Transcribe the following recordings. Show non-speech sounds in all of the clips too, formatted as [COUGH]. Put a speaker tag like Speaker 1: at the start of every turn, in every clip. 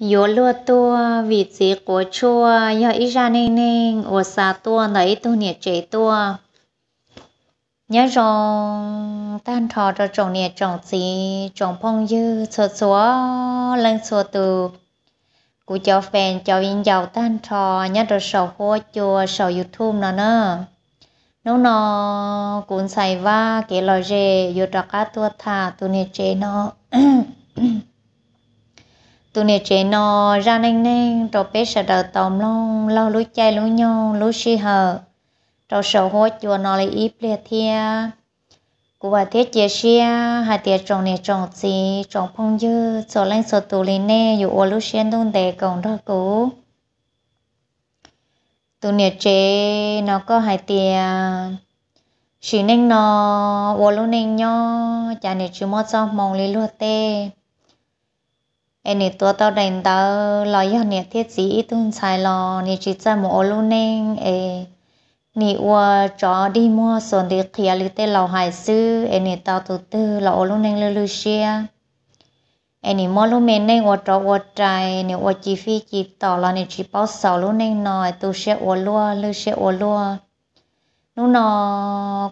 Speaker 1: yo lua tua vị trí của chua yo ý ra nên nên ở xa tua nấy tu nhiệt chế tua nhớ rong tan thọ cho trồng nhiệt trồng gì trồng phong dư cho xóa lên cho từ cụ cho phèn cho yên giàu tan thọ nhớ rồi sầu hoa chùa sầu youtube nó nữa nó nó cũng xài va cái lời gì yo trọc cá tua thả tu nè chế nó [CLEARS THROAT] tụi nè trẻ nó ra nên nên rồi bé sợ đờ tòm luôn lo lối chay lối nhon lối xì hờ rồi sợ hối chùa nó lại ít lìa thia cụ bà thiết chia sẻ hai tiệt trồng nè trồng gì trồng phong dư sợ lên sợ tụ lên nè dù ô lối xuyên đông đề còn đó cũ tụi nè trẻ nó có hai tiệt chỉ nên nó ô lối nên nhau chả nè chú mót sao mong lấy lúa tê เอนตัวต่ดงต่ลอยเนี่ยเทีสีตุนชายลอนี่จีจ้าหมูลุนเองเอนี่วัวจอดีมัวส่วนดีเขียลิเตเราหายซื้อเอนี่ต่าตัวตื้อเราลุนเอ่งลือเชียเอนี่มอลูเมนเน่งวัวจอวัวใจเนี่ยวัวจีฟีจีต่อเราเนี่ยจีป้าสาวลุนเองหน่อยตัวเชียวัวลัวลือเชียวัวลัวนู่นนอ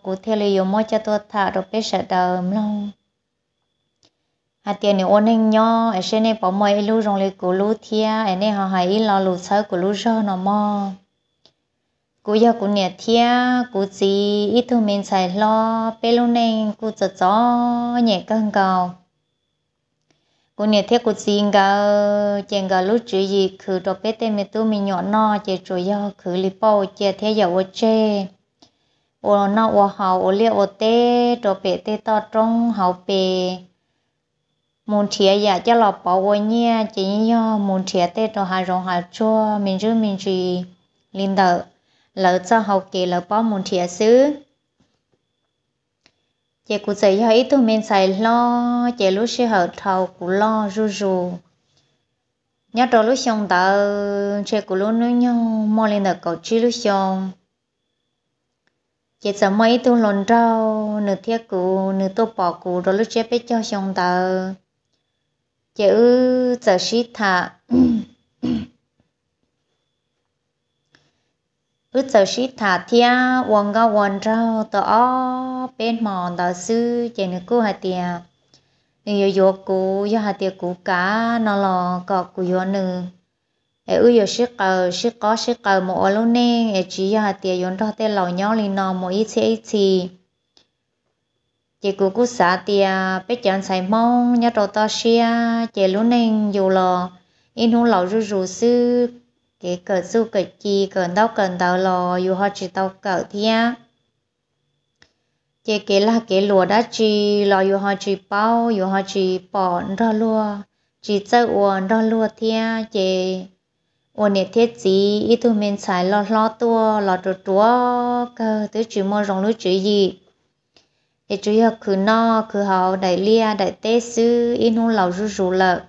Speaker 1: กูเทเลยมอจะตัวถ่าดเราเป็ดเดิมลง hà tiền này ôn anh nhau ở trên này bỏ mày lu rong lấy cú lu thia ở này họ hay lo lu sợ cú lu rơ nó mò cú giờ cú nè thia cú gì ít thôi mình xài lo bé lu này cú chợ chó nhẹ căng cầu cú nè thia cú gì ngờ chèn ngờ lu chữ gì cứ đồ bé tên mình tu mình nhỏ no chè chủ do khử li bao chè thia giờ ô chê ô nó ô hậu ô lia ô tê đồ bé tê to trong hậu bé muốn thiệt giờ cho lọ bỏ vô nha chỉ như muốn thiệt tết đồ hà rộng hà chua mình chú mình chú linh đợi lỡ cho học kỳ lỡ bỏ muốn thiệt xứ chị cũng sẽ cho ít tụi mình xài lo chị lúc sẽ hợp thầu cũng lo rù rù nhớ đó lúc xong tờ chị cũng lúc nữa nhau mò lên được cậu chi lúc xong chị sợ mấy tụi lần trâu nửa thiết cũ, nửa tô bỏ cũ, rồi lúc chị biết cho xong tờ chữ giờ sĩ thả ước giờ sĩ thả thia quần ga quần rau tỏ bên mòn tỏ sư chạy nước cô hà tiề nếu yo cô yo hà tiề cô cả nó lò có cô yo nữ ê ư yo sĩ cờ sĩ có sĩ cờ một luôn nè ê chỉ yo hà tiề yo đó tên lò nhỏ liền nó một ít ít chị cụ cụ xã thì bé chọn xài mong nhớ đồ to xia chị lúc này dù lò in hôn lẩu rú rú sư cái cờ su cờ chi cờ đau cờ đau lò dù họ chỉ tàu cờ thia chị kể là cái lúa đã chỉ lò dù họ chỉ bao dù họ chỉ bỏ ra lúa chỉ chơi uốn ra lúa thia chị uốn nè thiết gì ít tụi mình xài lo lo tua lo trú trú cờ tới chỉ mua rong lúa chữ gì thì chú hiểu cứ no cứ hậu đại lia đại tê sư in hôn lầu rú rú lợ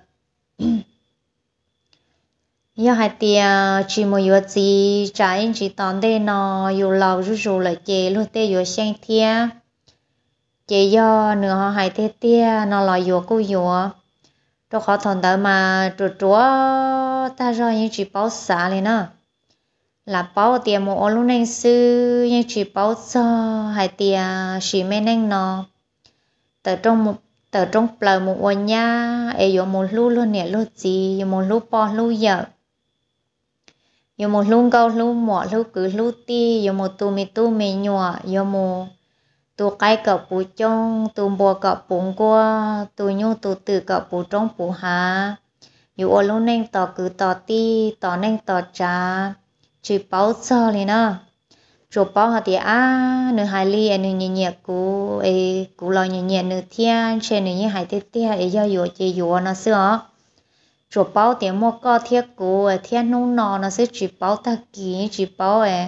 Speaker 1: giờ [CLEARS THROAT] hai tia chỉ một yếu gì trái in chỉ tòn đây nó yếu lầu rú rú lợ chè luôn tê yếu sen thia chè do nửa họ hai tê tia nó lò yếu cô yếu cho khó thằng đó mà trượt chúa ta rồi những chỉ bảo xả lên nữa là bao tiền một ô lúc này sư nhưng chỉ bao giờ hai tiền chỉ mấy nanh nó tờ trong một tờ trong bờ một ô nha ấy có một lúc luôn nè lúc gì có một lúc bao lúc giờ có một lúc câu lúc mỏ lúc cứ lúc ti có một tu mi tu mi nhọ có một tu cái cọ bù trong tu bò cọ bụng qua tu nhu tu tự cọ bù trong bù hà có ô lúc nanh cứ tờ ti tờ nanh tờ trà chỉ bảo cho liền nó à. chỗ bảo họ thì à nửa hai ly nửa nhẹ nhẹ cú ấy cú lo nhẹ nhẹ nửa thiên trên nửa như hai tê tê ấy do dụ chỉ dụ nó xưa chỗ bảo tiền mua co thiết cú thiên nung nọ nó sẽ chỉ bảo ta kỹ chỉ bảo ấy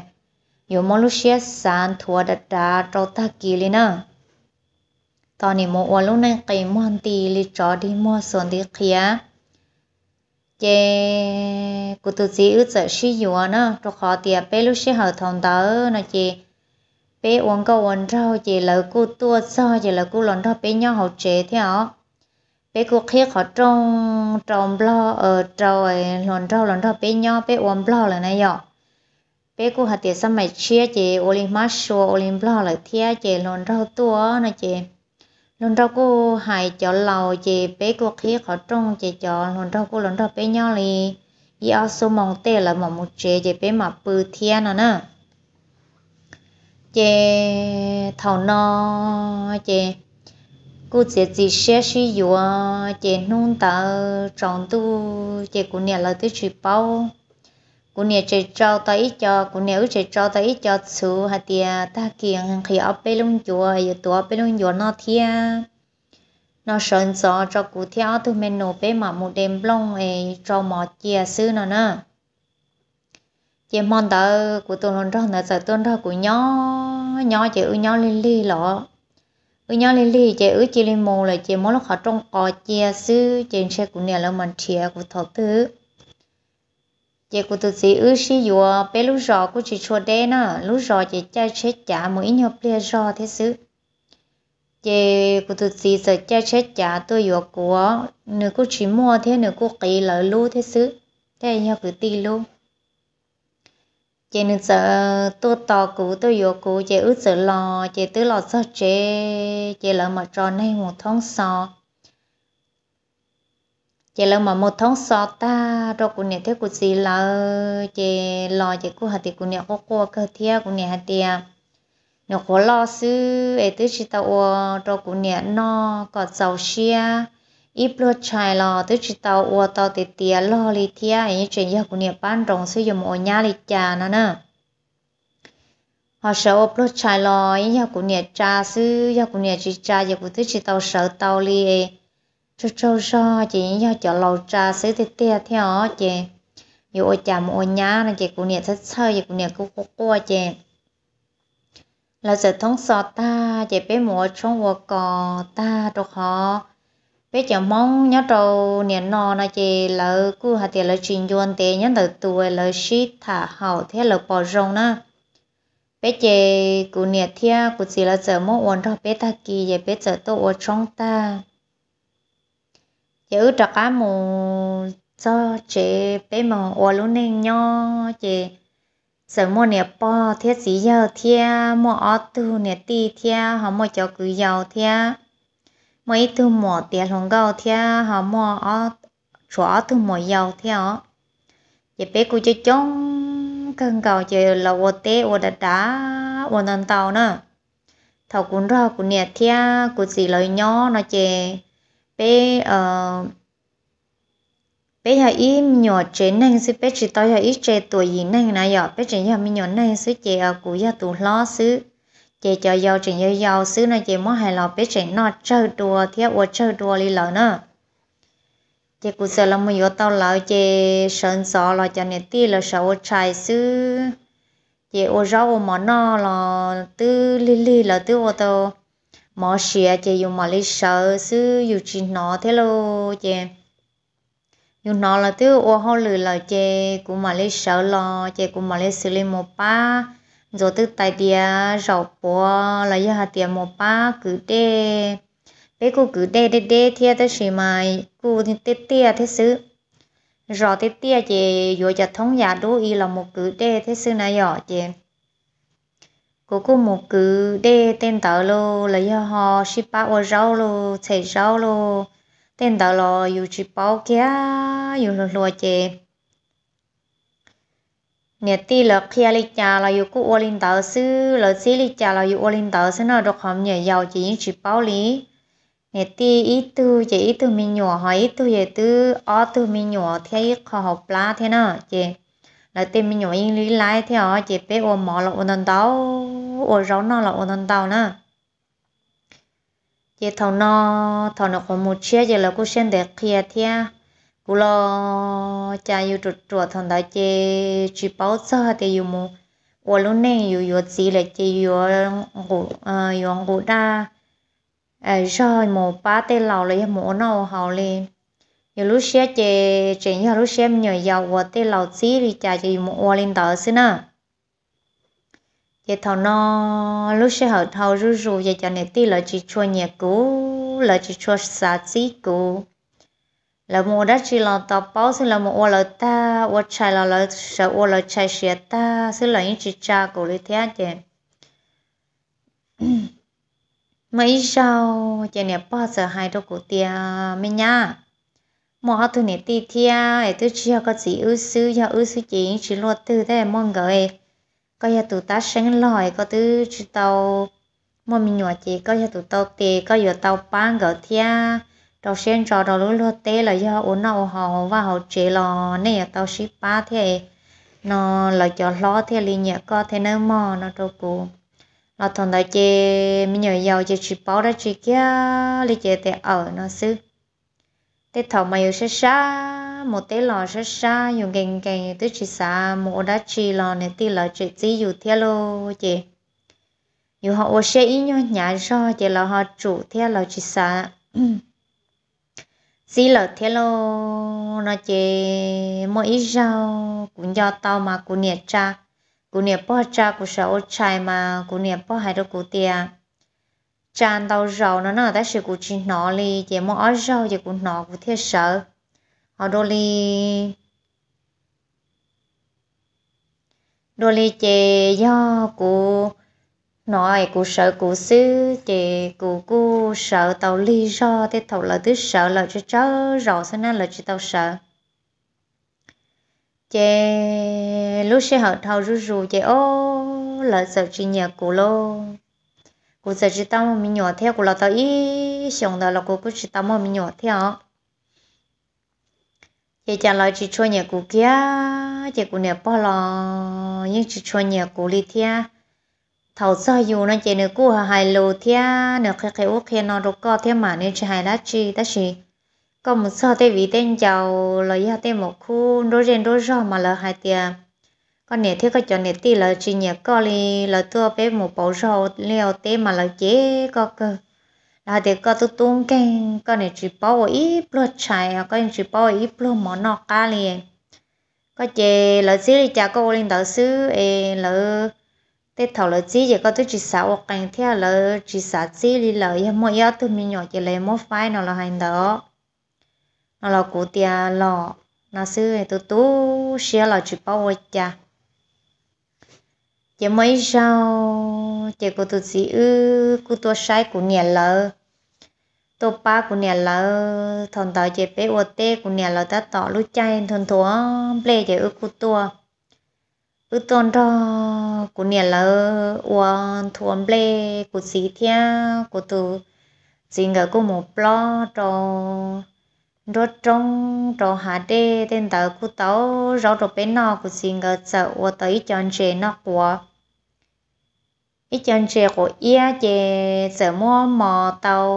Speaker 1: dù mà lúc xe sàn thua đặt đá trâu ta kỹ liền à. nè ตอนนี้มัวลูกนั่งกีมอนตีลิจอดีมัวส่วนดีเขีย chế cụ tổ chức ước sợ sử dụng nó cho họ tiệp bé lúc sẽ hợp thông tớ nó chế bé uống câu uống rau chế lỡ cụ tua so chế lỡ cụ lần đó bé nhau học chế theo bé cụ khí họ trông trồng lo ở ờ, trời lần rau lần đó bé nhau bé uống lo là này rồi bé cụ hạt tiệp sao mày chế chế olim mắt ô linh lo là thea chế lần rau tua nó chế lần đầu cô hãy cho lầu chị bé cô khi khó trông chị cho lần đầu cô lần đầu bé nhau lì y ao số mong tê là mong một chế chị bé mà bự thiên nữa nè chị thầu nó chị cô chị chỉ sẽ sử dụng chị nung tờ tròn tu chị cũng nhận là tới chị bao cú nè chơi trâu tới cho cú nè chơi trâu tới cho chú hạt tiề ta kiện khi ở bên lông chùa giờ tuổi bên lông chùa nó thia nó sơn gió cho cú theo tụi mình nổ bên mà một đêm long ấy cho mỏ chia sư nó nè chị mong tớ cú tuần hồn ra nè sợ tôi ra của nhỏ nhỏ chị ư nhỏ lên li lọ ư nhỏ lên li chị ư chị lên mù là chỉ muốn lúc họ trong cò chia sư trên xe của nè là mình chia của thọ thứ chị của tụi chị ư xí dùa bé lúc rõ cô chỉ cho đê nè lúc rõ chị cha chết chả mỗi nhau lia rõ thế xứ chị của tụi chị sợ cha chết chả tôi vừa của nửa cô chỉ mua thế nửa cô kỳ lỡ lu thế xứ thế nhau cứ ti luôn chị nửa sợ tôi tò cụ tôi vừa cụ chị ước sợ lò chị tứ lò sợ chị chị lỡ mà cho hay một thong sò chị lâu mà một tháng sau ta rồi cô nhớ thế cô gì là chị lo chị cô hạt thì cô nhớ có cô cơ thia cô nhớ hạt tiền nhớ có lo sư ấy tới chỉ ô, rồi cô nhớ no, có giàu xia ít lo chạy lo tới chỉ tao ô, tao thì tiền lo lì thia ấy chuyện giờ cô nhớ bán rồng sư giờ mọi nhà lì cha nó nè họ sợ ốp lo chạy lo ấy giờ cô nhớ cha sư giờ cô nhớ chỉ cha giờ cô tới chỉ tao sợ tao lì cho cho cho chị do cho lầu trà sẽ thì tia theo chị dù ôi chà một nhá là chị cũng nhiệt thích sơ chị cũng nhiệt cũng có qua chị là giờ thống sọ ta chị bé mùa trong mùa cò ta được họ bé chả mong nhớ trâu niệm nò là chị lỡ cứ hạt tiền lỡ chuyện dọn tệ nhớ lỡ tuổi lỡ shit thả hậu thế lỡ bỏ rong na bé chị cũng nhiệt thia cũng chỉ là giờ mỗi uốn rồi bé ta kỳ vậy bé giờ tôi uốn trong ta giờ trọ cá mù cho chế bé mà ô lúc này nhau chế sợ mua nè bò thiết gì giờ thia mua ở tu nè ti thia họ mua cho cứ giàu thia mấy tu mua tiền lòng gạo thia họ mua ở chỗ tu mua giàu thia giờ bé cứ cho chống cần cầu chế là ô tê ô đá đá ô nần tàu nữa thầu cũng ra cũng nè thia cũng gì lời nhỏ nó chế bé ờ bé nhà ý nhỏ trên này sư bé chỉ tao nhà ý trẻ tuổi gì này nè giờ bé trẻ nhà mình nhỏ này sư trẻ ở cũ nhà tụ lo sư trẻ cho giàu trẻ nhà giàu sư này trẻ mất hài lò bé trẻ nó chơi đùa theo ô chơi đùa đi lỡ nữa chị cũng sợ là mình yếu tao lỡ chị sơn gió là cho nên tí là sợ ô trai sư chị ô rau ô mỏ nó là tư li li là tư ô tao mò xìa chị dùng mà lấy sợ sư dù chị nó thế lô chị dù nó là thứ ô hô lử là chị cũng mà lấy sợ lo chị cũng mà lấy xử lý một ba rồi từ tại địa rau bò là do hạt tiền một ba cứ đê bé cô cứ đê đê đê thiệt tới xì mà cô tê tê thế xứ rồi tê tê chị vừa cho thống giả đố y là một cứ đê thế xứ này nhỏ chị cô cô một cứ đê tên tàu lô lấy cho họ ship bao ở rau lô chạy rau lô tên tàu lô dù chỉ bao kia dù lô lô chê nè ti là kia li cha là dù cô ô linh tàu sư là xí li cha là dù ô linh tàu sư nó được hòm nhảy giàu chỉ chỉ bao lý nè ti ít tư chỉ ít tư mình nhỏ hỏi ít tư về tư ó tư mình nhỏ theo ít khó học lá thế nào chê là tìm mình nhỏ yên lý lái theo chỉ biết ôm mò là ôn nần tàu ô rau nó là ôn nần tàu nữa chỉ thằng nó thằng nó có một chiếc giờ là cô xem để kia thia cô lo cha yêu chuột chuột thằng đại chị chỉ bảo sao thì yêu mu ô lúc này yêu yêu gì là chị yêu ngủ à, yêu ngủ đa à rồi một ba tên lầu lấy một nó hào lên giờ lúc xe chị chị nhờ lúc xe nhờ giàu và lầu xí thì chả một ô lên tờ xin à giờ thầu lúc xe hở thầu rú rú giờ cho này tê là chị chua nhẹ cũ là chị chua xả xí cũ là mua đất chỉ là tập bao xin là một ô là ta ô chạy là là sợ ô là chạy xe ta xin là những chị cha cũ lấy thế anh mấy sao chị này bao giờ hai đôi cụ tia mấy nha mà họ tụi này đi theo ấy tụi chỉ họ có chỉ ưu sư họ ưu sư chỉ chỉ lo từ thế mong gọi có giờ tụi ta sinh lòi có tụi chỉ tàu mà mình nhỏ chỉ có giờ tụi tàu tê có giờ tàu bán gọi theo đầu sen trò đầu lúa lúa tê là do ổn nào họ và họ chỉ lo này tàu ship ba thế nó là cho lo thế liền nhẹ có thế nó mò nó đâu cụ là thằng đại chị mình nhỏ giàu chị chỉ bảo ra chị kia lấy chị để ở nó xứ thế thầu mà yêu sẽ xa một tế lò sẽ xa dùng gành gành tứ chỉ xa một đã chỉ lò này tí lò chỉ chỉ dù theo lô chị dù họ ô sẽ ít nhau nhà do chị là họ chủ theo lò chỉ xa chỉ [CLEARS THROAT] lò theo lô nó chị mỗi ít rau cũng do tao mà cũng nhiệt cha cũng nhiệt bỏ cha cũng sợ ô chai mà cũng nhiệt bỏ hai đứa cũng tiền tràn tàu rầu nó nó đã sẽ cụ chỉ nó li chỉ mong ở rau chỉ cũng nó cũng thiết sợ họ đôi li đôi li chè do của nói cụ sợ cụ xứ chè cụ cụ sợ tàu li do thế thầu là thứ sợ là cho chớ rầu sao nó là chỉ tàu sợ chị lúc sẽ họ thầu rú rú chè ô là sợ chị nhà cụ luôn cô giờ chỉ tao mình nhỏ theo của là tao ý xong đó là cô cứ chỉ tao mình nhỏ theo chị trả lời chỉ cho nhà cô kia chị cô nhà bỏ lò nhưng chỉ cho nhà cô đi theo thầu sao dù nó chị nữa cô hài lù theo nữa cái cái ok nó đâu có theo mà nên chỉ hài lá chi ta chỉ có một sao thế vì tên giàu là do tên một khu đôi rèn đôi mà là hai tiền con nè thiếu cái chỗ nè tí là chỉ nhẹ có li là tua bé một bộ rau leo té mà là chế có cơ là để có tu tung cái con nè chỉ bao ít bơ chai con chỉ bao ít bơ mỏ nọ cá liền có chế là xí đi chả có lên đầu xứ ê là tê thầu là xí giờ có tu chỉ sáu hoặc càng theo là chỉ sáu xí đi là em mỗi yếu tu mình nhỏ chỉ lấy mỗi phái nó là hành đó nó là cụ tia lọ nó xứ tu tu xia là chỉ bao chả chị mấy sau chị cô tôi gì ư cô tôi sai của nhà lỡ tôi ba của nhà lỡ thằng tao chị bé ô tê của nhà lỡ ta tỏ lúc chay thằng thua ple chị ư cô tôi ư tôn đó của nhà lỡ ô thua ple của gì thia của tôi gì ngờ cô một lo rồi rốt trông rô hà đê tên tờ cú tàu rô rô bên nọ cú xin ngờ sợ ô tới ít chọn nó nọ của ít chọn chê của ia chê sợ mua mò tàu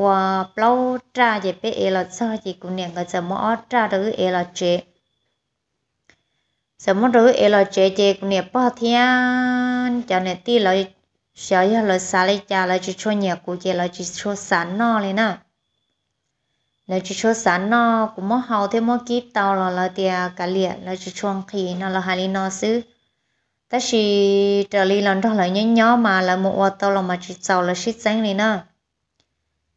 Speaker 1: và lâu tra chê bế ê lọ sơ chê cú niệm ngờ sợ mua tra đứ ê là chê sợ mua đứ ê là chê chê cú niệm bó thiên cho nè tí lọ sợ yà lọ xa lê cha lọ chú chô nhẹ cú chê lọ chê chô sẵn nọ lên nè là chú cho sẵn nó cũng mất hầu thế mất kíp tàu là là tia cả liệt là chú cho khi nó là hai lý nó xứ ta chỉ trở lý lần đó là nhớ nhớ mà là một ô tàu là mà chỉ tàu là xích sáng này nè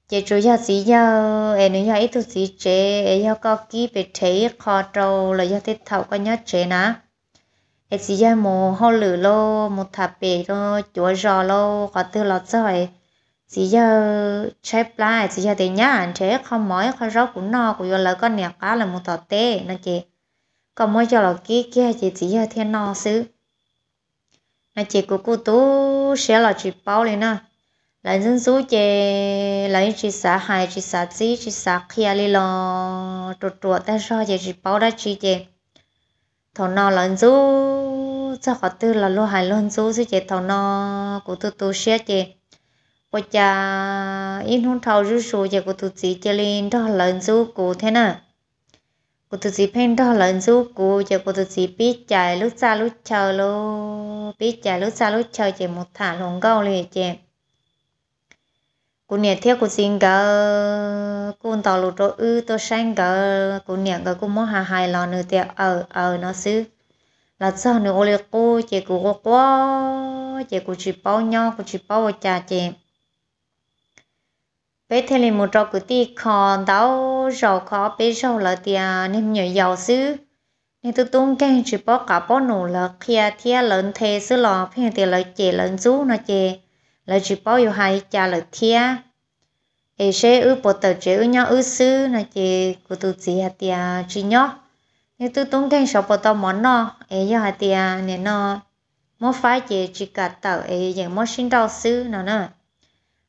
Speaker 1: chị chú giờ gì giờ em nói giờ ít thứ gì chế em giờ có kíp về thế khó trâu là giờ thế thầu có nhớ chế nè em chỉ giờ một hoa lử lô một thà bể lô chúa giò lô có tư lọt rồi chỉ giờ chép lại chỉ giờ thì nhá anh chế không mỏi khó rốt của nó của là con nẹp cá là một tờ tê nó chị còn mỗi cho là kia kia chị chỉ giờ thiên no xứ nó chị của cô tú sẽ là chị bao lên nè lại dân số chị lấy chị xã hai chị xã chị chị xã kia đi lo trụ trụ ta sao chị chị bao đó chị chị thầu nó lần số cho họ tư là lo hai lần số chứ chị thầu nó của tôi tôi sẽ chị cô cha in hôn thầu rú số giờ cô tụt sĩ chơi lên đó lần số cô thế nè cô tụt sĩ phen đó lần số cô giờ cô tụt sĩ biết chạy lúc xa lúc chờ lô biết chạy lúc xa lúc chờ chỉ một thả lồng câu liền chị cô nhẹ theo cô xin gỡ cô tàu lụt rồi ư tôi sang gỡ cô nhẹ gỡ cô mua hàng hai lò nữa tiệt ở ờ, ở ờ nó xứ là sao nữa ô liệt cô chị cô quá chị cô chỉ bao nhau cô chỉ bao cha chị bé thế là một trò cứ ti khó đau rau khó bé rau là tiền nên nhiều giàu xứ nên tôi tung cái chỉ bỏ cả bỏ nổ là kia thia lớn thế xứ lò phiền tiền là chè lớn chú nó chè là chỉ bỏ yêu hai cha là thia ấy sẽ ư bỏ tờ chế ư nhau ư xứ nó chè của tôi chỉ hạt tiền chỉ nhóc nên tôi tung cái sọ bỏ tao món nó ấy yêu hạt tiền nên nó mỗi phải chè chỉ cả tờ ấy dạng mỗi sinh đau xứ nó nữa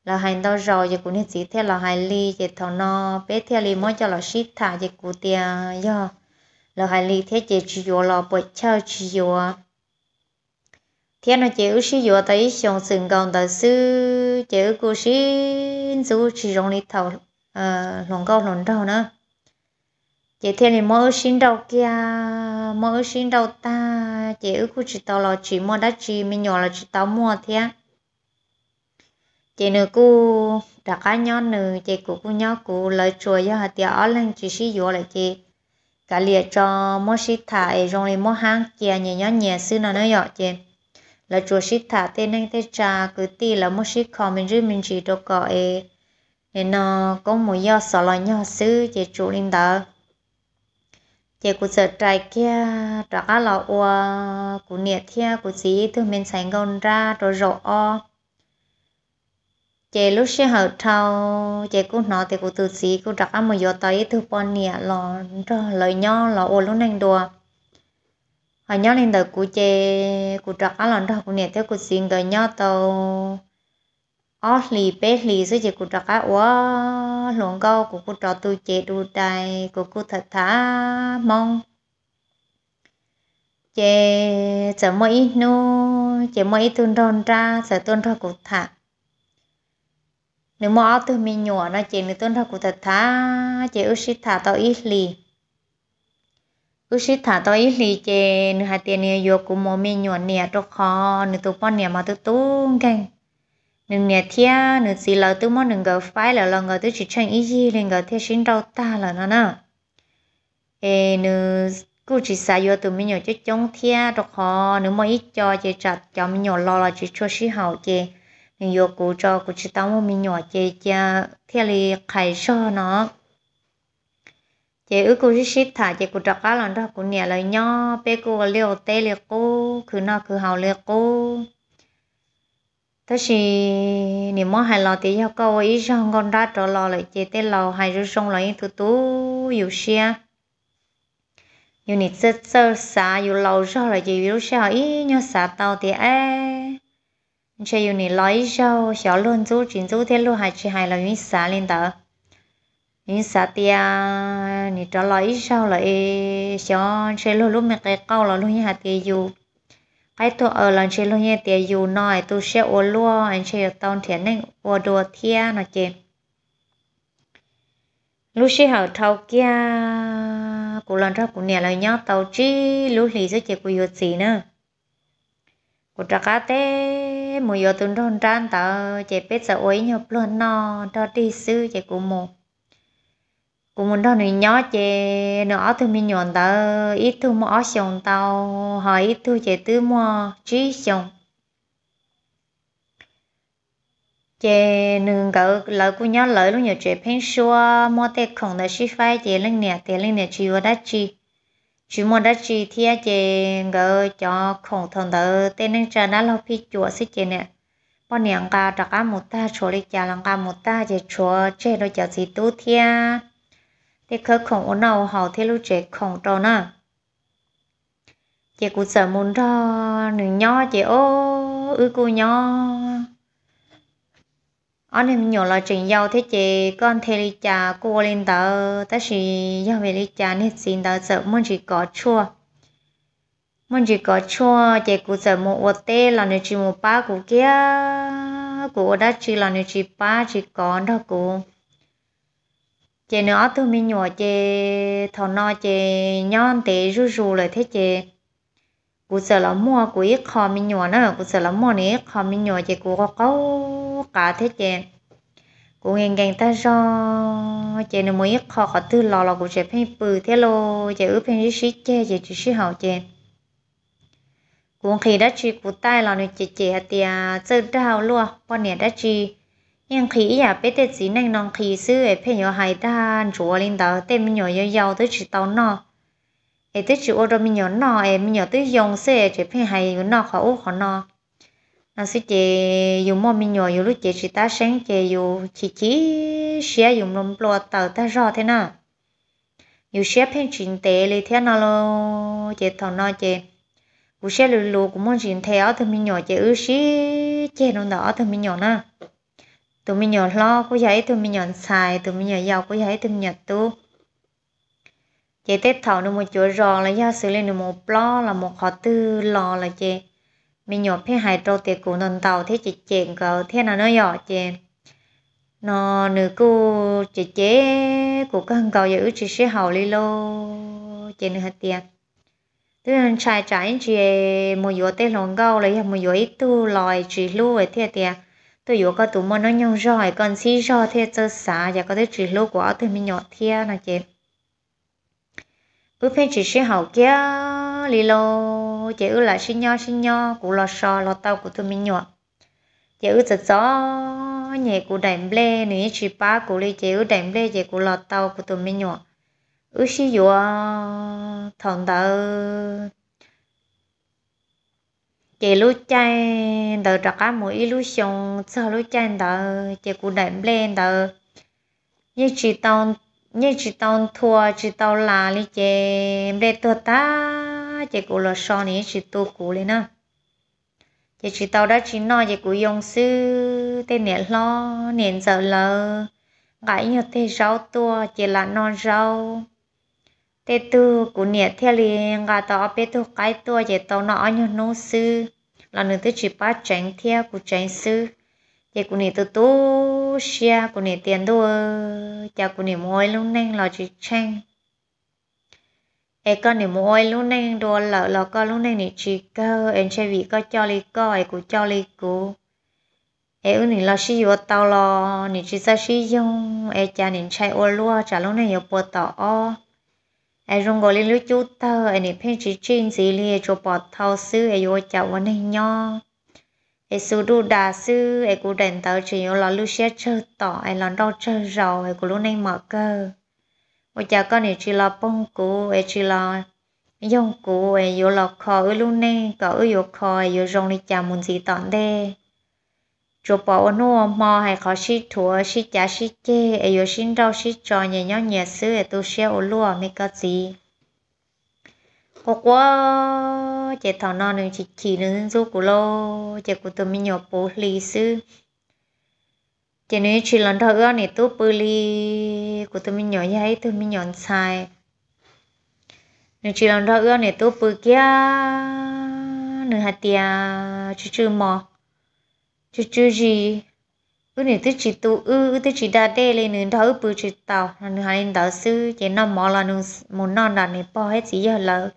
Speaker 1: là hành đâu rồi giờ cũng nên chỉ theo là hai ly giờ thằng nó bé theo ly mới cho là ship thả giờ cũng tiền giờ là hai ly thế giờ chỉ vô là bữa chơi chỉ vô thế nó chỉ sử dụng tới xong sừng còn tới sư ờ, chỉ cố xin dù chỉ dùng đi thầu ờ lòng câu lòng đâu nữa chị thiên thì mơ xin đâu kia mơ xin đâu ta chị ước của chị tao là chị mua đã chị mình nhỏ là chị tao mua thế chị nữ cô đã cá nhon nữ chị cô cô nhon cô lời chùa do hạt tiệt ở lên chỉ sử dụng lại chị cả liệt cho mỗi sĩ thả ở trong này mỗi hang kia nhẹ nhõn nhẹ xưa nào nói dọ chị là chùa sĩ thả tên anh tên cha cứ ti là mỗi sĩ khó mình rước mình chỉ đâu có ấy nên nó có một do sợ lo nhỏ xứ chị chủ linh tờ chị cũng sợ trai kia trả cá lọ ua cũng nhiệt thia cũng gì thương mình sánh gần ra rồi rộ o chị lúc xưa hậu thâu chị cũng nói thì cũng từ sĩ cũng đặt ăn một giờ tới từ bọn nè lò lời nhau lò ô lúc nành đùa hồi nhau lên đời của chị cũng đặt ăn lò đó cũng nè theo cũng xin đời nhau tàu ó lì bé lì số chị cũng đặt ăn ó luồng câu của cũng trò tôi chị đu đài của cô thật thả mong chị sợ mỗi nu chị mỗi tuần đòn ra sợ tuần ra cũng thả nếu mà áo tôi mình nhỏ nó chỉ nếu tôi thật cụ thật thà chỉ ước sĩ thả tao ít lì ước sĩ thả tao ít lì chỉ nếu hai tiền này vô cũng mà mi nhỏ nè trong kho nếu tôi bao nè mà tôi tung cái nếu nè thia nếu gì là tôi muốn đừng có phải là lần người tôi chỉ chăng ít gì lên có thế sinh đâu ta là nó nè ê nếu cứ chỉ xài vô từ mi nhỏ chứ chống thia trong kho nếu mà ít cho chỉ chặt cho mi nhỏ lo là chỉ cho sĩ hậu chỉ nhiều cụ cho cụ chỉ tao mình nhỏ chơi chơi à, theo li khai sơ nó chơi ước cụ chỉ ship thả chị cụ trọc cá lần đó cụ nhẹ lời nhỏ bé cụ liều tê liều cô cứ nó cứ hào liều cô thế thì nếu mà hai lò thì cho câu ý xong con ra trở lò lại chơi tê lò hai rú xong lại tu tu yêu xe yêu nít sơ sơ xa yêu lâu lại chơi yêu xe ý nhau xa tao thì ai chỉ yêu này nói cho xóa luôn chú chính chú thế luôn hai chị hai là những xã lên tờ những xã tia này trả lời sao lại xóa chơi luôn lúc mình cái câu là luôn như hạt tia yêu, cái tôi ở là chơi luôn như tia yêu, nói tôi sẽ ô lúa anh chơi tao thiện nên ô đùa thia nó chê lúc xí hậu thâu kia cụ lần ra cụ nè lời nhau tàu chi lúc lì giữa chị cụ yêu gì nữa cụ trả cá tê mùa giờ tuần rôn tràn tao chế bếp sợ ối nhộp luôn nó cho đi sư chế của mùa cũng muốn đâu này nhỏ chè nó thì mình nhọn tao ít thu mỏ xong tao hỏi ít thu chè tư mò trí xong chè nương cậu lợi của nhỏ lợi luôn nhiều chè phen xua mò tê khổng đã xí phai chè lên nè tê lên nè chiu đã chi chỉ muốn đã chỉ thia chị ngờ cho khổng thần tớ tên nên chờ đã lo phi chùa xí chị nè bọn nàng cả đặc cả một ta chùa đi chả lăng cả một ta chị chùa chế đôi chả gì tu thia thế khờ không ổn nào hào thế lúc chị không trò nè chị cũng sợ muốn đó nữ nhỏ chị ô ư cô nhỏ anh em nhỏ là trình giàu thế chị con thề đi cha cô lên tờ ta chỉ giàu về đi cha nên xin tờ sợ muốn chỉ có chua muốn chỉ có chua chị cũng sợ một ô tê là nên chỉ một ba của kia của đã chỉ là nên chỉ ba chỉ có đó của chị nữa thôi mình nhỏ chị thằng nó chị nhon tê rú rú lại thế chị กูเจอแล้วมัวกูอีคอมิญอนะกูเจอแล้วมัวนี่คอมิญอเจกูก็เก้ากาเทเจกูเงงเงตาจอเจนมวยคอขอตื้อรอรอกูเจเพ่งปือเทโลเจอือเพ่งชิชิเจเจชิชิเฮาเจกูขีดัชชีกูใต้เราเนี่ยเจเจเตียเจอดาวลัวปอนเนี่ยดัชชียังขีอย่าไปเตจีนังนองขีซื้อเพ่งยอหายด้านจัวลินเตอเต็มหยอยยาวตัวจีเตานอ e tết chữ ô đô mi nhỏ nọ e mi nhỏ tới dòng xe chỉ phải hay nó nọ khó ô khó nọ nó sẽ chỉ dùng mò mi nhỏ dùng lúc chỉ chỉ ta sáng chỉ dùng chỉ chỉ xe dùng lồng lò tàu ta rõ thế nào Dùng xe phim chuyện tệ thì thế nào lo chỉ thằng nó chỉ cụ xe lù lù cũng muốn chuyện theo thì mi nhỏ chỉ ư xí chỉ nó đó thì mi nhỏ na tụi mi nhỏ lo cũng vậy tụi mi nhỏ xài tụi mi nhỏ giàu cũng vậy tụi mi nhỏ tu chị tết thảo nó một chỗ rò là do xử lên một lo là một họ tư lò là chị mình nhỏ phía hải trâu tiệc cụ nần tàu thế chị chèn cờ thế nào nó nhỏ chị nó nữ cô chị chế của các cầu giữ chị sẽ hầu li lô chè nữ hạt tiệc tôi anh trai trái chị một chỗ tết lòng gâu là một chỗ ít tu lòi chị lu về thế tiền tôi chỗ có tụi mình nó nhau rồi còn xí rồi thế chơi xả và có thể chị lu của tôi mình nhỏ thế là chị bữa phên chỉ sinh hậu kia lì lô chị ư là sinh nho sinh nho cụ lò sò lò tàu của tụi mình nhọ chị ư giật gió nhẹ cụ đảnh ble nữ chỉ ba cụ lì chị ư đảnh ble chị cụ lò tàu của tụi mình nhọ ư xí dụ thằng tàu chị lú chay tàu trạc cá mũi lú xong sau lú chay tàu chị cụ đảnh ble tàu như chỉ tông như chỉ tao thua chỉ tao là lý chế để tôi ta chế cụ là so này chỉ tôi cụ lên nè chế chỉ tao đã chỉ nói chế cụ 用 sư tên nè lo nè giờ là gãi nhiều thế rau tua chế là non rau thế tư cụ nè theo liền gà tao bé tôi cái tua chế tao nọ nhiều nô sư là nữa tôi chỉ bắt tránh theo cụ tránh sư chế cụ nè tôi tu tu xia của nè tiền đô cha của nè mồi luôn nè, là chỉ chăng ai con nè mồi luôn nè đồ lợ lợ con luôn nè nè chỉ cơ em chơi vị có cho li có ai của cho li của ai ư nè lo xí vô tao lo nè chỉ sao xí dùng ai cha nè chơi ô lúa cha luôn nè yêu bộ tỏ o ai rong gọi lên lưới chú tơ ai nè phê chỉ chuyên gì li cho bỏ thao sư ai vô chào vấn hình nhau ai số đồ đa sư ai cố đèn tàu chỉ yêu là lúc xe chơi tỏ ai lần đâu chơi rầu ai cũng lúc này mở cơ bây giờ con này chỉ là bông cố ai chỉ là dùng cố ai yêu là khó ở lúc này có ở yêu khó ai yêu rong đi chả muốn gì tận đây chỗ bỏ nô mò hay khó xí thua xí chả xí chê ai yêu xin đâu xí cho nhẹ nhõm nhẹ sư ai tu xe ở lúa mấy cái gì có quá chị thảo non này chỉ chỉ nó dân dụ của lô chị của tôi mình nhỏ bố lì sư chị nói chỉ lần đầu ưa này tôi bố lì của tôi mình nhỏ như tôi mình nhỏ sai nếu chỉ lần đầu ưa này tôi bố kia nửa hạt tia chú chú mò chú chú gì ư này tôi chỉ tu ư tôi chỉ đa đê lên nửa đầu bố chỉ tàu nửa hai lên tàu sư chị nó mò là nửa muốn non là nửa bỏ hết gì giờ là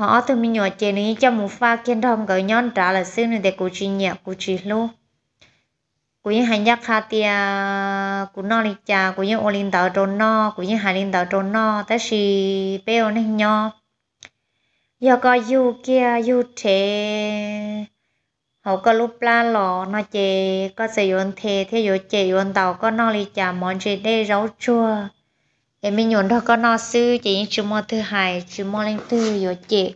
Speaker 1: họ từ mình nhỏ chơi nữ cho một pha kiên thông cỡ nhon trả là sư nữ để cụ chỉ nhẹ cụ chỉ lu cụ như hành giác khát tia cụ no lịch cha cụ như ô linh tạo trốn no cụ như hải linh tạo trốn no ta xì béo nên nho do có du kia du thế họ có lúc la lò nó chế có sử dụng thế thế dụng chế dụng tàu có nói lịch cha món chế đê rau chua em mình nhuận đó có nó sư chỉ chú mò thứ hai chú mò lên thứ yo chế,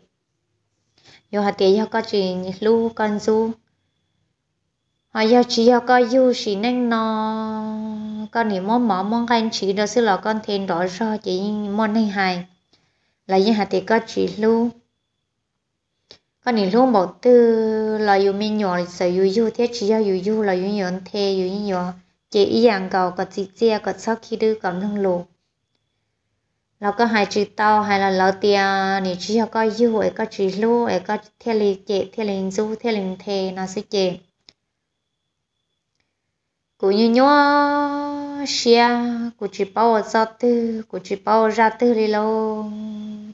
Speaker 1: yo hạt tiền yo có chuyện lu con du họ yo chỉ yo có du chỉ nên nó có thì mò mò mong anh chỉ đó sư là con thiên đó cho chỉ mò nên hai là như hạt tiền có chỉ lu con thì lu một tư là yo mình nhuận sở yo yo thế chỉ yo yo là yo nhuận thế yo nhuận chế ý rằng cầu có chị chia có sau khi đưa có nông lụt เราก็หายจีเต้าหายเราเราเตียนี่จีเขาก็ยู่ไอ้ก็จีลู่ไอ้ก็เทลิเจเทลิงซูเทลิงเทนาซิเจกูยืนยัวเชียกูจีเป้าซอตือกูจีเป้าราตือเลยโล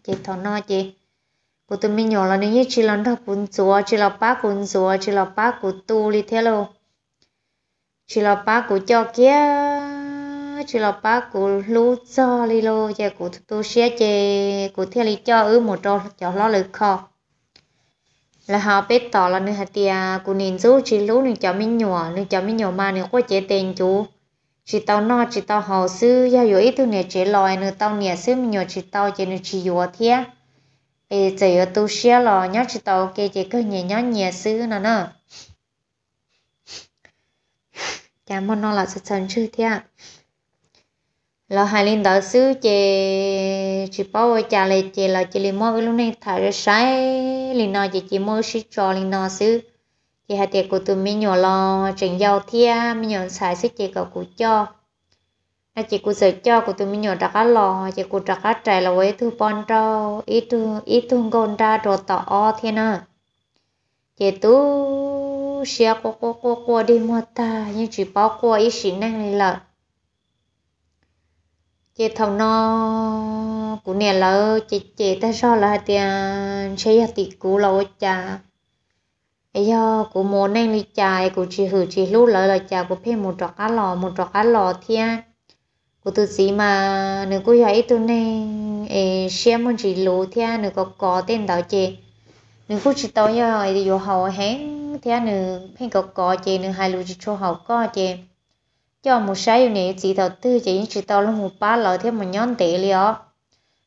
Speaker 1: เจทอนอเจกูตัวมีหยอเราเนี่ยจีเราถ้ากุนจัวจีเราป้ากุนจัวจีเราป้ากูตูลิเทโลจีเราป้ากูจอเกี้ย chỉ là ba cụ lú cho li lô giờ cụ tu xe chè, cụ theo li cho ứ một trò cho lo lực kho là họ biết tỏ là nơi hạt tia cụ nhìn rú chỉ lú nên cho mình nhỏ nên cho mình nhỏ mà nên có chế tiền chú chỉ tao no chỉ tao hầu sư giao dụ ý tu nè chế lòi nên tao nè sư mình nhỏ chỉ tao chế nên chỉ dùa thia ê chỉ ở tu xe lò nhớ chỉ tao kê chế cơ nhẹ nhớ nhẹ sư nè nè cảm ơn nó là sự chân chư thế lo hai linh đạo sư chị chị bao trả lại chị là chị liền mua cái lúc này thay ra sai linh nói chị chị mua sĩ cho linh nói sư chị hai tiệc của tụi mình nhỏ lo trình giàu thia mình nhỏ xài sức chị cậu của cho là chị của sợ cho của tụi mình nhỏ đặt lò chị của đặt trái là với thứ bon trâu ít thương ít thương con ra đồ tỏ o thiên à chị tu xia cô cô cô cô đi mua ta nhưng chị bảo cô ít xin năng này là chị thằng nó cũng nè là chị chị ta so là tiền chơi hạt tỷ cũ là cha ấy giờ của mồ nên đi chạy của chị hử chị lú lại là cha của phê một trọc cá lò một trọc cá lò thia à. của tôi gì mà nếu cô ấy tôi nên ấy xem một chị lú thia nếu có có tên đó chị nếu cô chị tôi giờ thì vô hậu hén thia à, nếu phê có có chị nếu hai lú chị cho hậu có chị cho một sai nè chỉ đầu tư chỉ chỉ tao là một ba lợi thêm một nhóm tệ lió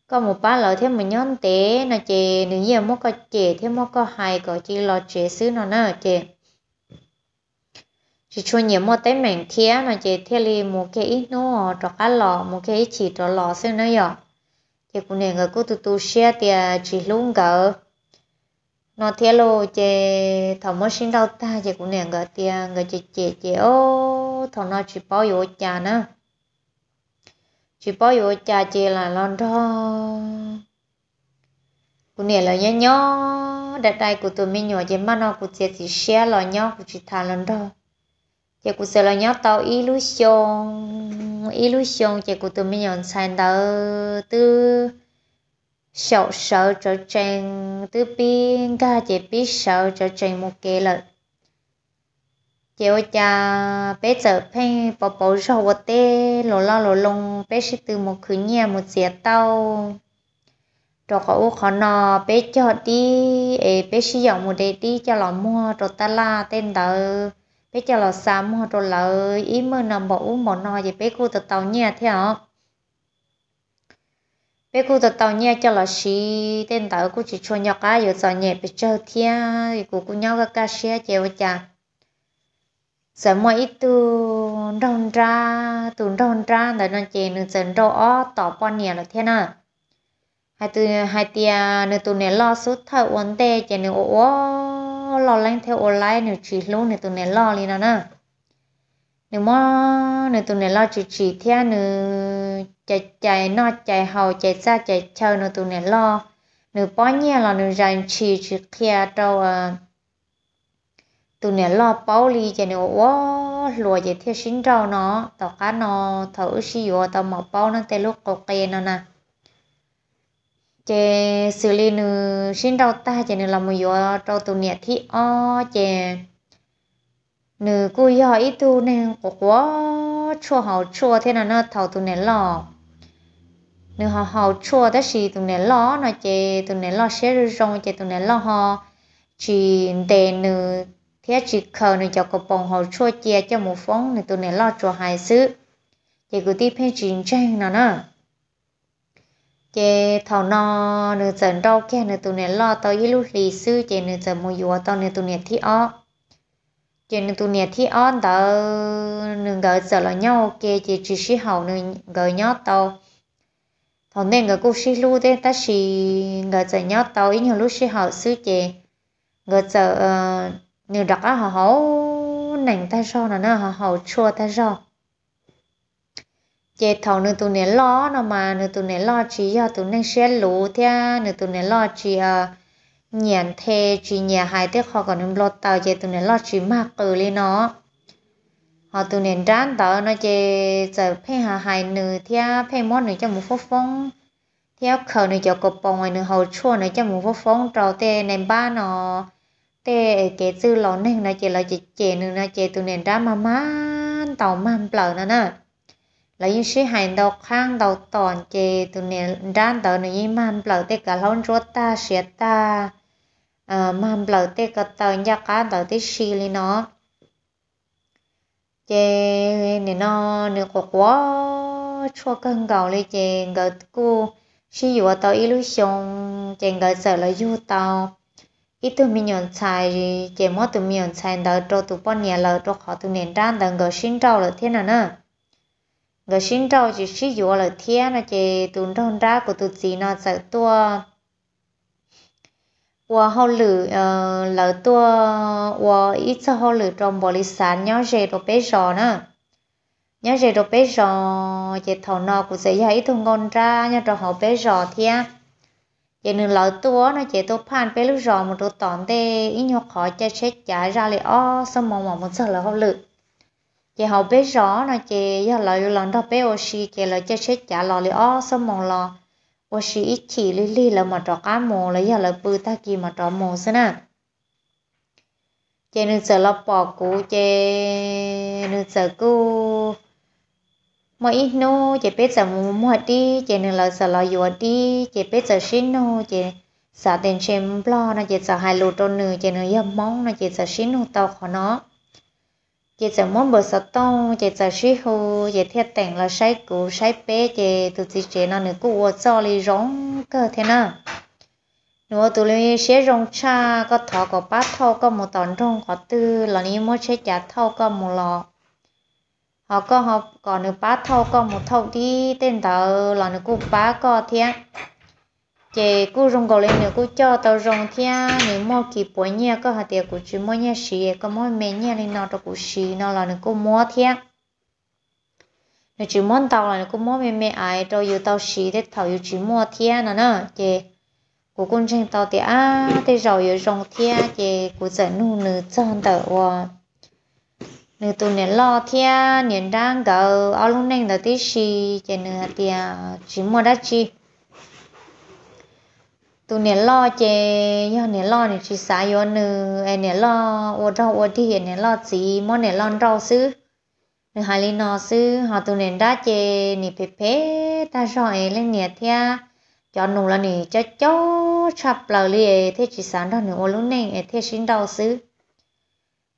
Speaker 1: có một ba lợi thêm một nhóm tệ là chị nếu như một cái chị thêm một cái hai cái chị lo chị xứ nó nè chị chỉ cho nhiều một cái mảnh thía là chị thia đi một cái ít nó cho cá lò một cái ít chỉ cho lò xứ nó giờ chị cũng nên người cô tu tu share tiền chị luôn gỡ nó thế lô chè thằng mới sinh đâu ta chè cũng nè cái tia cái chè chè chè ô thằng nó chỉ bảo nhiêu cha nữa chỉ bảo nhiêu cha chè là lon đó cũng nè là nhớ nhớ đặt tay của tụi mình nhỏ chè mà nó cũng chè chỉ xe là nhớ cũng chỉ thà lon đó chè cũng sẽ là nhớ tao illusion illusion chè của tụi mình nhỏ sai đâu tư sợ 小手就整这边个这边手就整 một cái là chiều cha bé giờ phen bỏ bỏ rau vào tê lò lo lò lông bé sẽ từ một khứ nhà một dĩa tàu rồi có u khó nò bé cho đi ê bé sẽ dọn một đề đi cho lò mua rồi ta la tên tờ bé cho lò xà mua rồi lợ ý mơ nằm bỏ u mỏ nò về bé cô tờ tàu nhà thế bé cô tao tao nhẹ cho là xí tên tao cũng chỉ cho nhọc á rồi tao nhẹ bị chơi thia cô cô nhau cái cá xe chơi chả giờ mọi ít tu đông ra tu đông ra là nó chơi nó dần rõ tỏ bao nhiêu là thế nào hai tu hai tia nó tu này lo suốt thời uốn tê chơi nó ố lo lanh theo online nó chỉ luôn nó tu này lo liền nào nè nếu mà nếu tụi này lo chỉ chỉ theo nếu chạy chạy nó chạy hậu chạy xa chạy chờ nếu tụi này lo nếu bao nhiêu là nếu dành chỉ chỉ kia đâu à tụi này lo bao lì chạy nếu quá lùa chạy theo sinh rau nó tao cá nó thở xì vô tao mở bao nó tới lúc cột kia nó nè chạy xử lý nếu sinh rau ta chạy nếu làm một vô rau tụi này thì ó chạy nữ cô yo ít tu nên có quá chua hào chua thế là nó thầu tu nè lo, nữ họ hào chua đó xì tu nè lo, nó chê tu nè lo xé rồi rong chê tụ nén lò họ chỉ để nữ thế chỉ khờ nữ cho có bông hào chua chia cho một phong nữ tu nè lo chua hai xứ chê cứ tiếp hết chuyện tranh nào nè, chế thầu nọ nữ dần đâu kia nữ tu nè lo tới ít lúc lì sư chế nữ dần mua yếu tao nữ tụ nè thi ọ chỉ nên tụi nè thì on đó nên gỡ giờ là nhau ok chỉ chỉ sĩ hậu nên gỡ nhau tàu thằng nên gỡ cũng sĩ lu đấy ta sĩ gỡ giờ nhau tàu ít nhiều lúc sĩ hậu xứ chị gỡ giờ nếu đặt á họ hậu nành ta sau là nó họ hậu chua ta sau chế thằng nữa tụi nè lo nó mà nữa tụi nè lo chỉ cho tụi nè sẽ lũ thế nữa tụi nè lo chỉ à ờ, nhàn thê chỉ nhà hai tiếc họ còn em lo tao chơi tụi nên lo chỉ mà cử lên nó họ tụi nên rán tàu nó chơi giờ phê hà hai nữ thia phê món nữ cho một phố phong theo khờ nữ cho cột bông ngoài nữ hầu chua nữ cho một phố phong trâu tê nên ba nó tê cái dư lò nên nó chơi là chơi chơi nữ nó chơi tụi nên rán mà má tao mà bờ nó nè lấy những sĩ hành đầu khang đầu tòn chê tụi nè đan tờ này mà lỡ tê cả lon rốt ta xế ta Ờ, mam lâu tê cơ tờ nhà cá tờ tê xì lì nó chê nè nó nè quá quá chua cân gạo lì chê ngờ cô xì dùa tàu ý lưu xong chê ngờ sợ là dù tàu ý tụi mình nhận xài gì chê mô tụi mình nhận xài đỡ trô tụi bọn nhà lờ trô khó tụi nền trang tờ ngờ xin trâu là thế nào nè ngờ xin trâu chỉ xì dùa là thế nè chê tụi rong ra của tụi gì nó sợ tua 我后来呃老多我一次后来从玻璃山鸟热到北上呢，鸟热到北上，这头脑 của sẽ hay ít ngon ra nhà trong họ 北上 thế, vậy nên lão tua nó chỉ tôi phan bé lúc một đồ tòn tê ít nhóc khó chơi chết ra lại o xong mong mong một sợ là hậu lực họ bé rõ nó chị giờ lại lần đó bé oxy chị lại chơi chết chạy lò lại o xong mong lò 我是一起哩哩了嘛找干毛了，要了不他给嘛找毛是呐。这你走了跑过这，你走过。mà ít nô chị biết giờ mua mua đi chị nên là giờ lo vừa đi chị giờ xin nô chị sợ tiền xem lo nó chị sợ hai lô trôn nửa yếm mong nó chị xin nô tàu khó nó chị giờ muốn bữa sáu tông chị giờ xí hô chị thiết tỉnh là sai cũ sai bé chị tụi chị chị nó nữa cũng cho li rong cơ thế nào nửa tụi li xé rong cha có thọ có bát thọ có một tòn rong có tư là ni mua xé chả thọ có một lọ họ có họ còn nữa bát thọ có một thọ đi tên tờ là nữa cũng bá có thế chị cô rong gọi lên nữa cô cho tao rong thia nếu mua kỳ bữa nhia có hạt tiền của chị mua nhia xì có mua mẹ nhia lên nó cho cô xì nó là nếu cô mua thia nếu chị muốn tao là nếu cô mua mẹ mẹ ai cho yêu tao xí để thảo yêu chị mua thia nè nè chị cô con trên tao thì à để rồi yêu rong thia chị cô dẫn nu nữ chân tờ wa nữ tụ nè lo thia nè đang gạo áo lúc nè là tí xì chị nè hạt tiền chị mua đã chi ตัวเนี่ยล่อเจยอเนี่ยล่อเนี่ยชิสายอนเนอไอเนี่ยล่อวัวเราวัวที่เห็นเนี่ยล่อสีมอเนี่ยล่อนเราซื้อเนื้อหาลีนอซื้อหาตัวเนี่ยได้เจนี่เป๊ะๆตาชอยเล่นเนี่ยเทียจอนหนูแล้วนี่จะจ้อชับเปล่าเลยเทชิสานเราเนี่ยวัวลุ่นเนี่ยเทชินเราซื้อ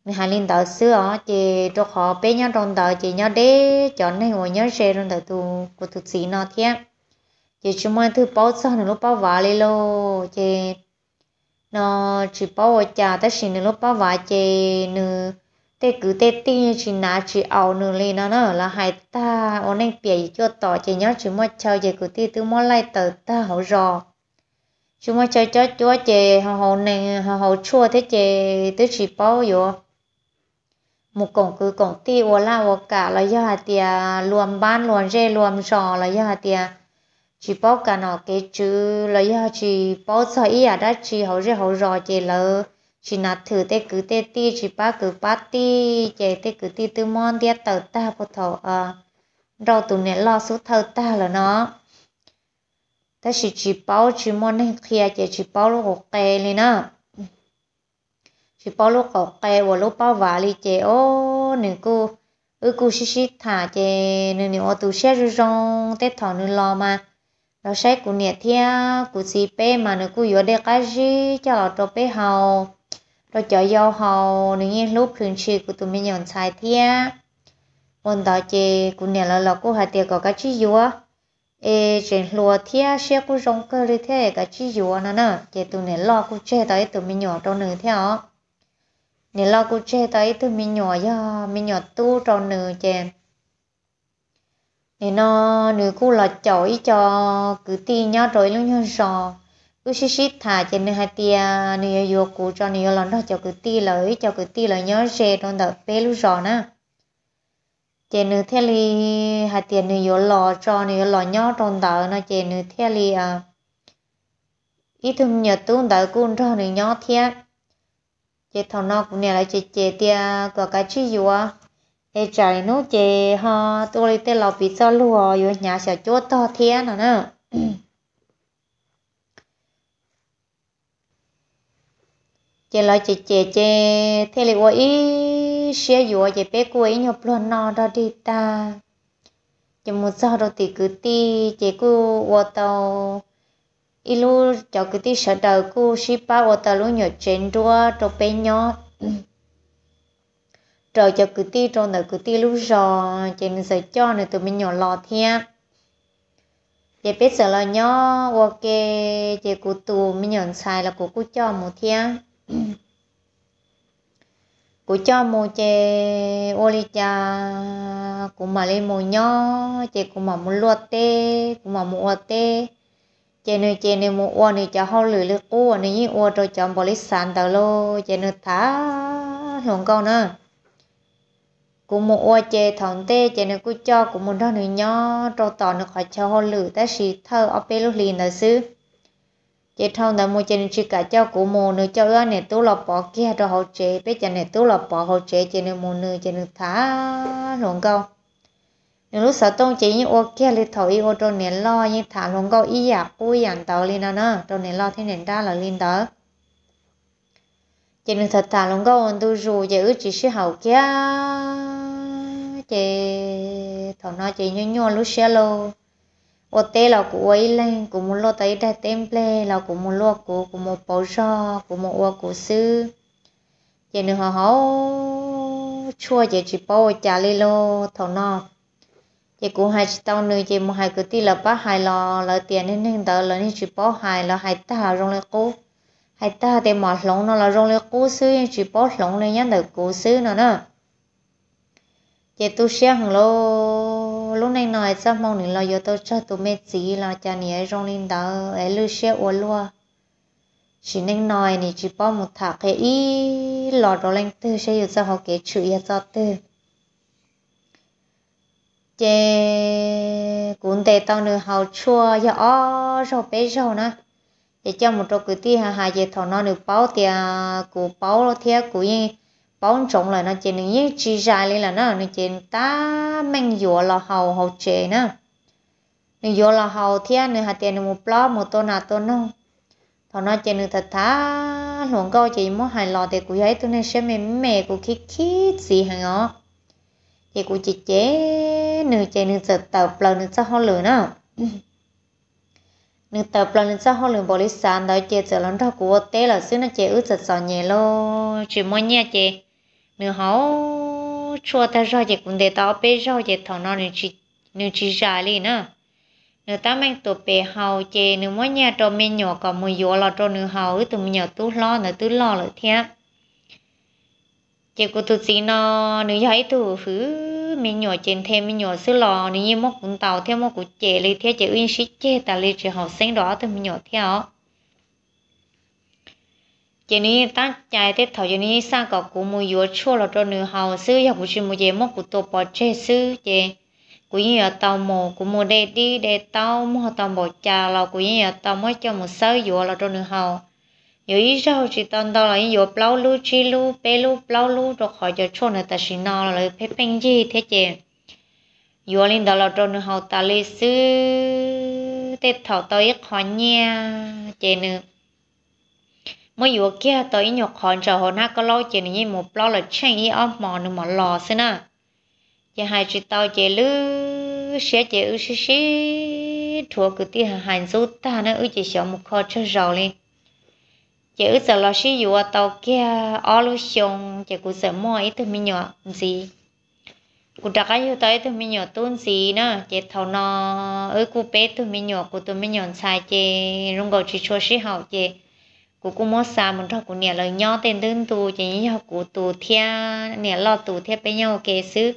Speaker 1: เนื้อหาลีนต่อซื้ออ๋อเจตัวขอเป๊ะยอดโดนต่อเจยอดเด้จอนในหัวยอดเชยโดนต่อตัวกูตุสีนอเทีย ye chuma thứ bao sao nên lo pa va le lo che nó chỉ bao cha ta xin nu lo pa va che nu te cứ te ti chỉ na chỉ ao nu lên, nó nó là hai ta o nên bia cho tỏ che nhớ chỉ mo chao ye cứ ti tu mo lai tờ ta hậu rò chỉ mo chao cho chúa che hậu hậu nên hậu chua thế che thứ chỉ bao yo một cổng cứ cổng ti ô la ô cả là do hạt tia luồng ban luồn rê luồn sò là do hạt tia chỉ bảo cả nó cái chữ lấy họ ờ, chỉ bảo sợ ý à đó chỉ hậu rồi hậu rồi chỉ lỡ chỉ nạt thử tê cứ tê ti chỉ ba cứ ba ti chỉ tê cứ ti tư mon tia tờ ta bộ thầu à rồi tụi nè lo số thầu ta là nó ta chỉ chỉ bảo chỉ mon nên kia chỉ chỉ bảo lúc học lên nó chỉ bảo lúc học kê và lúc bảo vả li chỉ ô nên cô ư cô xí xí thả chỉ nên ô tụ xe rồi rong tết thọ nên lo mà nó sẽ cụ nhẹ thia cụ xì pe mà nó cụ yếu để cái gì cho nó cho pe hầu rồi cho yêu hầu nếu như lúc thường chỉ cụ tụi mình nhận sai thia còn đó chị cụ nhẹ là là cụ hạt tiền có cái chi yếu ê trên lúa thia sẽ cụ rong cơ đi thế cái chi yếu nó nè chị tụi nhẹ lo cụ chơi tới tụi mình nhỏ trong nửa theo nhẹ lo cụ chơi tới tụi mình nhỏ ya mình nhỏ tu trong nửa chèn thì nó nếu cô là chọi cho cứ ti nhá rồi luôn nhau sò cứ xí xí thả trên nơi hai tia nơi vô cụ cho nơi lần đó cho cứ ti lợi cho cứ ti lợi nhớ xe trong đợt bé lúc sò nè trên nơi thế li hai tia nơi vô lò cho nơi lò à, nhớ trong đợt nó trên nơi thế li à ít thùng nhật tuôn đợt cũng cho nơi nhớ thiệt chế thằng nó cũng nè là chế chế tia có cái chi gì à thế trời nó chè ha tôi lấy tên lò bị cho lùa rồi nhà sẽ chốt to thiên nữa nè chè lo chè chè chè thế là quay xe dùa chè bé quay nhập luôn nó đó đi ta chè muốn giờ đầu thì cứ ti chè cứ qua tàu ilu cháu cứ ti sợ đời cứ ship ba qua tàu luôn nhớ trên đua cho bé nhỏ [CLEARS THROAT] trời cho cứ ti trong nợ cứ ti lú rò chị mình sẽ cho nữa tụi mình nhỏ lò thia chị biết sợ là nhỏ ok chị cụ tù mình nhận sai là cụ cụ cho một thia cụ cho một chị ô li cha cụ mà lên một nhỏ, chị cụ mà một luộc tê cụ mà một ô tê chị nơi chị nơi một ô nơi cha hao lười lười cụ nơi như ô cho chồng bỏ lý sản tàu lô chị nơi thả luồng câu nữa กูมัวเจถอนเตเจเนกูจอกูมันท่อหนึ่งย่อโตต่อหนึ่งขอชาวหลือแต่สีเธอเอาไปลูกลีนซื้อเจทองแต่มัวเจนชิกะเจ้ากูมัวหนึ่งเจ้าเอื้อเนี่ยตู้หลบปอเกี้ยตัวเขาเจไปเจเนี่ยตู้หลบปอเขาเจเจเนมัวหนึ่งเจเนท้าหลงเกาหนึ่งลูกสาวต้องเจยิ่งโอเกี้ยเลยถอยอีโอตัวเนี่ยล่อยิ่งถามหลงเกาอีอยากกู้อย่างเตาลีนะเนาะตัวเนี่ยล่อที่เนี่ยได้หรอลินเต๋อ chỉ nên thật thà lòng gấu tu dù giờ ước chỉ sự hậu kia chị thọ nó chị nhún nhún lúc xe lô ô tê là cụ ấy lên cụ muốn lo tới đây tem ple là cụ muốn lo cụ cụ một bảo cho cụ một ô cụ sư chị nữa họ hấu chua chị chỉ bảo trả lê lô thọ nó chị cụ hai chị tao nữa chị một hai cứ tí là bác hai lò là tiền nên nên đỡ, là nên chỉ bao hai là hai ta rồi là cô hai ta thì mà lòng nó là rồi là cô sư chỉ bảo lòng này nhá được cô sư nữa nữa giờ tôi sẽ hằng lô lúc này nói sao mong nên là giờ tôi cho tôi mệt gì là cha này rong lên đó ấy lưu sẽ uốn luôn chỉ nên nói này chỉ bao một thằng cái ý lọt rồi lên tư sẽ giờ sao họ kể chữ giờ sao tư chế cũng để tao nữa học chua giờ ó rồi bé rồi nữa để cho một trò cứ ti hà hà giờ thằng nó được bao tiền của bao lo theo của bóng trống là nó chỉ những những chi dài lên là nó nó chỉ ta mang dùa là hầu hầu chế nó nó dùa là hầu thiên nó hạt tiền một plot một tô nào tô nó thọ nó chỉ nó thật thà luôn câu chỉ mua hài lò để cũng thấy tôi nên xem mẹ mẹ cũng khi khi gì hàng ó thì cũng chỉ chế nó chỉ nó thật tập là nó sẽ hoa lửa nó [LAUGHS] nếu tập là nên sao họ luyện bồi lý sản đó chế trở lắm đó của tế là xưa nó chế ước giật sò nhẹ lo chỉ mua nhẹ chế nếu họ cho ta rồi thì cũng để tao bé rồi thì thằng nó nên chỉ nên chỉ ra liền nữa nếu ta mang tụ bé hậu chè nếu mỗi nhà trò mẹ nhỏ có một yếu là trò nếu hậu tụi mình nhỏ tú lo nữa tú lo lại thế chè của tụi chị nó nếu thấy tụ hứ mẹ nhỏ trên thêm mẹ nhỏ xứ lò nếu như móc cũng tàu theo móc cũng chè lấy theo chè uyên sĩ chè ta lấy chè học sinh đó tụi mình nhỏ theo 今年当家的头，今年三个古木有错了，这女孩是也不是木节木古多把这事的，古人要到木古木的的的到木到木家了，古人要到木叫木少有了这女孩，有一少是当到了有包路去路白路包路这好就错了，但是那了偏偏这贴着，有领导了这女孩打理事的头到一块呢，这呢。มื่อยู่เกี่ยตัวอินยกขอนจะหัวหน้าก็เล่าเจนยี่หมบล้อเลยเช่นยี่อ้อมหมอนึงหมอหล่อซะนะอย่าหายจิตเตาเจลือเสียเจอือชิชิถั่วกุฏิหาหันสู้ตานะอือจีเสียวมุขคอเชื่อเราเลยเจอือจะรอชิอยู่ว่าเตาเกี่ยอ้อลุชงเจกูเสียมอยตัวมีหยอมสีกูดักอยู่ตัวตัวมีหยอตุ้นสีนะเจเท่านอเออกูเป๊ะตัวมีหยอกูตัวมีหยอชายเจรุงกอชิชัวชิเฮาเจ cô cũng mua xa muốn cho cú nè lời nhỏ tên đơn tù chỉ như cho cú tù thea nè lo tù thea bên nhau kề sức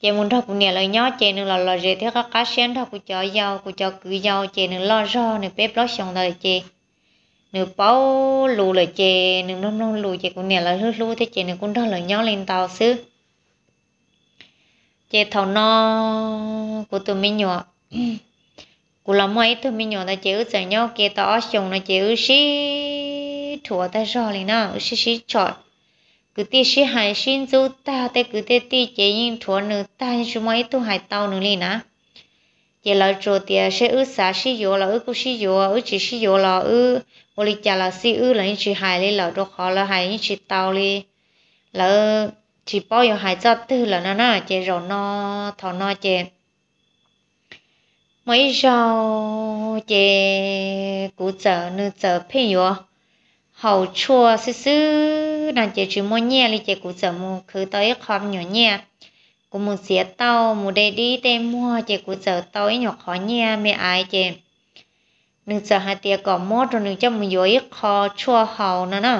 Speaker 1: chị muốn cho cú nè lời nhỏ chị nữa là lo dễ theo các cá sen cho cú cho giàu cú cho cứ giàu chị nữa lo do nữa bếp lo xong rồi chị nữa bao lù lời chị nữa nông nông lù chị cú nè lời lù lù thế chị nữa cũng cho lời nhỏ lên tàu xứ chị thầu no của tụi mình nhỏ [CLEARS THROAT] cụ làm mấy thứ mình nhỏ ta chữ giờ nhau kia ta ở chồng nó chữ xí thua ta rõ liền nè, xí xí chọi cứ tiếc xí hại xin chú ta thế cứ tiếc tiếc chế nhưng thua nữa ta chú mấy tu hại tao nữa liền nè, chế là chỗ tiếc sẽ ư xả xí dỗ là ư cũng xí dỗ ư chỉ xí dỗ là ư ô li chả là xí ư là những chỉ hại li là đồ khó là hại những chỉ tao li là chỉ bao nhiêu hại cho tư là nó nó chế rồi nó thọ nó chế mấy rau chè củ chợ nữ chợ phê yo hầu chua sư sư nàng chè chú mua nhẹ li chè củ chợ mua cứ tới khom nhỏ nhẹ cũng mua xía tàu mua để đi tem mua chè củ chợ tối nhỏ khó nhẹ mẹ ai chè nữ chợ hai tia cỏ mốt rồi nữ cho mua dối khó chua hầu nữa nè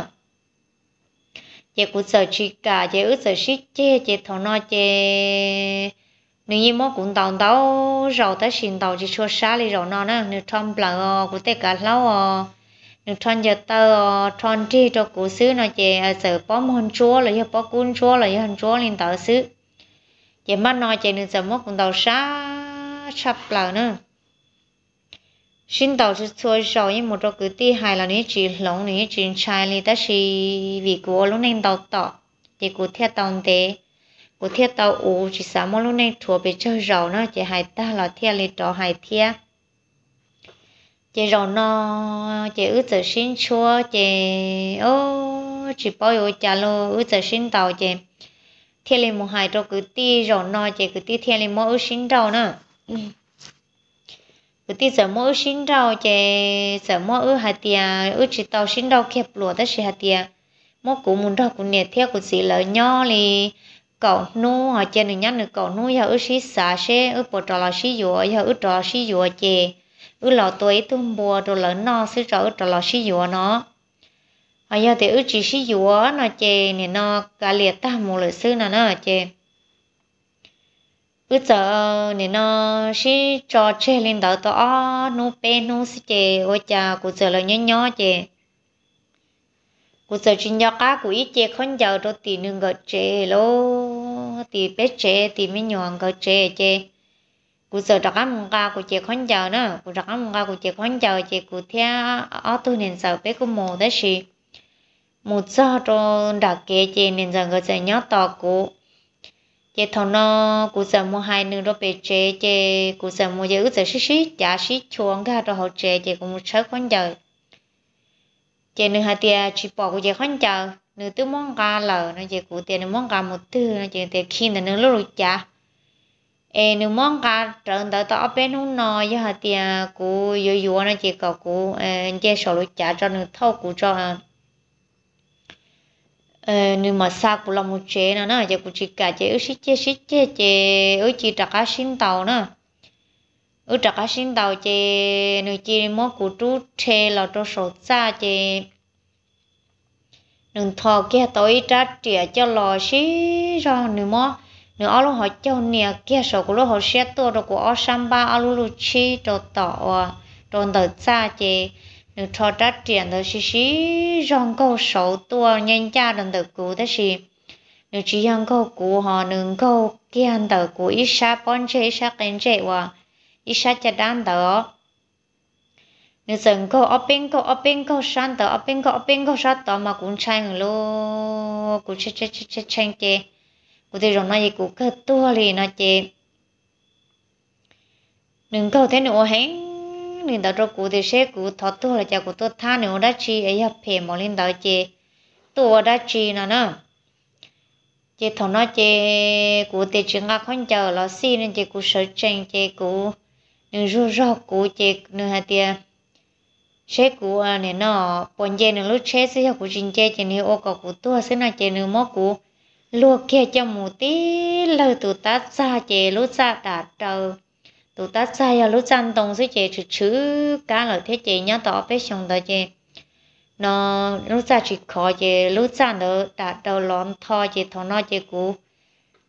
Speaker 1: chè củ chợ chỉ cả chè ướt chợ xít chè chè thọ no chè nếu như mỗi cũng tàu tàu rồi tới xin tàu chỉ cho xa đi rồi nó nó nếu trong bờ của tê cả lâu à. nếu trong giờ tàu trong chi cho cụ xứ nó chỉ à, sợ bó môn chúa là giờ bó cún chúa là giờ chúa lên tàu xứ chỉ mắt nó chỉ nên giờ mỗi cũng tàu xa sắp bờ nữa xin tàu chỉ cho rồi nhưng một cái tí hai là nếu chỉ lòng nếu chỉ chai đi tới chỉ vì cụ lúc nên tàu tỏ chỉ cụ theo tàu thế u thiệt tàu u chỉ sao mà lúc này thua bị chơi rầu nó chỉ hai ta là thiệt lên trò hai thiệt chị rầu nó chị ước tự xin chúa chị ô chỉ bao giờ trả lô ước tự xin tàu chị thiệt lên một hai trò cứ ti rầu nó chị cứ ti thiệt lên mỗi xin tàu nữa [CLEARS THROAT] cứ ti giờ mỗi xin tàu chị giờ mỗi ước hai tiệt ước chỉ tàu xin tàu kẹp lúa đó chỉ hai tiệt mỗi cú muốn đâu cũng nhẹ theo cũng chỉ lợi nhỏ lì cậu nu họ chơi được nhắn được cậu nu giờ ước xí xả xe ước bộ trò là xí dùa giờ ước trò xí dùa chè ước lò tuổi tung bùa đồ lớn nó xí trò ước trò là xí dùa nó họ giờ thì ước chỉ xí dùa nó chè nè nó cà liệt ta một lửa sư nè nó chè ước giờ nè nó xí trò chơi lên đầu to nu pe nu xí chè ôi cha cụ giờ là nhớ nhớ chè cú sợ chuyện nhỏ cá cú ít chế không giàu rồi tí nương gọi chế lô tí bé chế tí mấy nhọn gọi chế chế cú sợ đặc ăn gà cú chế không giàu nữa cú đặc ăn gà cú chế không giàu chế cú theo ở tu nên sợ bé cú mồ đấy gì một giờ cho đặc kế chế nên giờ gọi chế nhỏ to cú chế thọ nó cú sợ mua hai nương rồi bé chế chế cú sợ mua chế ước sợ xí xí giá xí chuồng gà rồi họ chế chế cú mua chơi không giàu chị nữ hai tia chỉ bỏ của chị khoan chờ nữ tư mong gà lờ nó chị cụ tiền nữ mong gà một tư nó chị tiền khi nữ lúc rồi chả ê nữ mong gà trận tới tao bé nó nò với hai tia cụ vô vô nó chị cậu cụ chị sổ lúc chả cho nữ thâu cụ cho nhưng mà sao cụ là một chế nữa nó giờ cũng chỉ cả chế ước xích chế xích chế chế ước chỉ đặt cá xin tàu nữa ở trong cá sinh đầu chế nơi chế mô cụ trú chế là trong số xa chế nương thọ kia tối trả trẻ cho lò xí rồi nương mô nương áo lúc họ cho nè kia số của lúc họ xe tua rồi của áo xăm ba áo lúc chi rồi tỏ rồi đợi xa chế nương thọ trả trẻ rồi xí xí rồi câu số tua nhanh cha rồi đợi cụ đó xí nương chỉ ăn câu cụ họ nương câu kia đợi cụ ít xa bon chế xa kén chế à isha cha dan tờ như dần câu open câu open câu san tờ open câu open câu san tờ mà cũng chanh lô cũng chê chê chê chê chanh chê cũng thì rồi nói cũng cơ tua lì nó chê đừng câu thế nữa hén nên đó rồi cụ thì sẽ cụ thọ tu là cha cụ tu tha nếu đã chi ấy học phê mà lên đó chê tu đã chi nó nữa chị thằng nó chị cụ thì chuyện ngạc không chờ là xin nên chị cụ sợ chênh chị cụ nửa ru ro cú chè nửa hạt tia chế cú à nè nó bọn chè nửa lúc chế sẽ cú chín chế chè nửa ô cọ cú tua sẽ nà chế nửa mó cú lúa kia cho mù tí lơ tụ tát xa chế lúc xa đã trâu tụ tát xa ya lúc chăn tông sẽ chế chữ chữ cá lợi thế chế nhá tỏ bé xong đó chế nó lúc xa chỉ khó chế lúc chăn đó đã đầu lón thò chế thò nó chế cú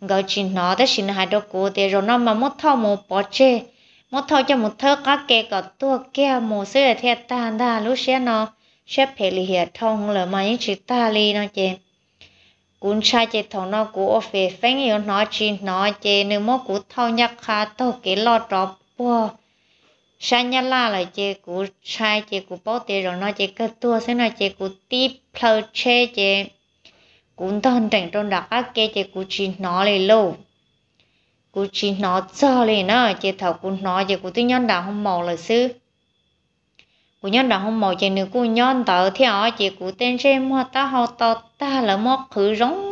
Speaker 1: ngờ chỉ nó đó xin hai đôi cô để rồi nó mà mất thao một bỏ chê mất thao cho một thơ cá kê cả tua kia một sự là thiệt ta ta lúc xe nó xe phê lì hiệt thông lỡ mà những chỉ ta lì nó chê cũng sai chê thằng nó cũng ở phê phén yêu nó chỉ nó chê nếu mất cũng thao nhắc khá tao cái lo trọ bò sai nhá la là chê cũng sai chê cũng bảo để rồi nó chê cơ tua sẽ nó chê cũng tiếp phơi chê chê cũng thân thành trong đặc ác kê chê cú chín nó lì lô cú chín nó cho lì nó chê thảo cú nó chê cú tư nhân đạo không màu là sư cú nhân đạo không màu chê nữ cú nhân tờ theo chê cú tên chê mua ta hò tò ta là mua khử rong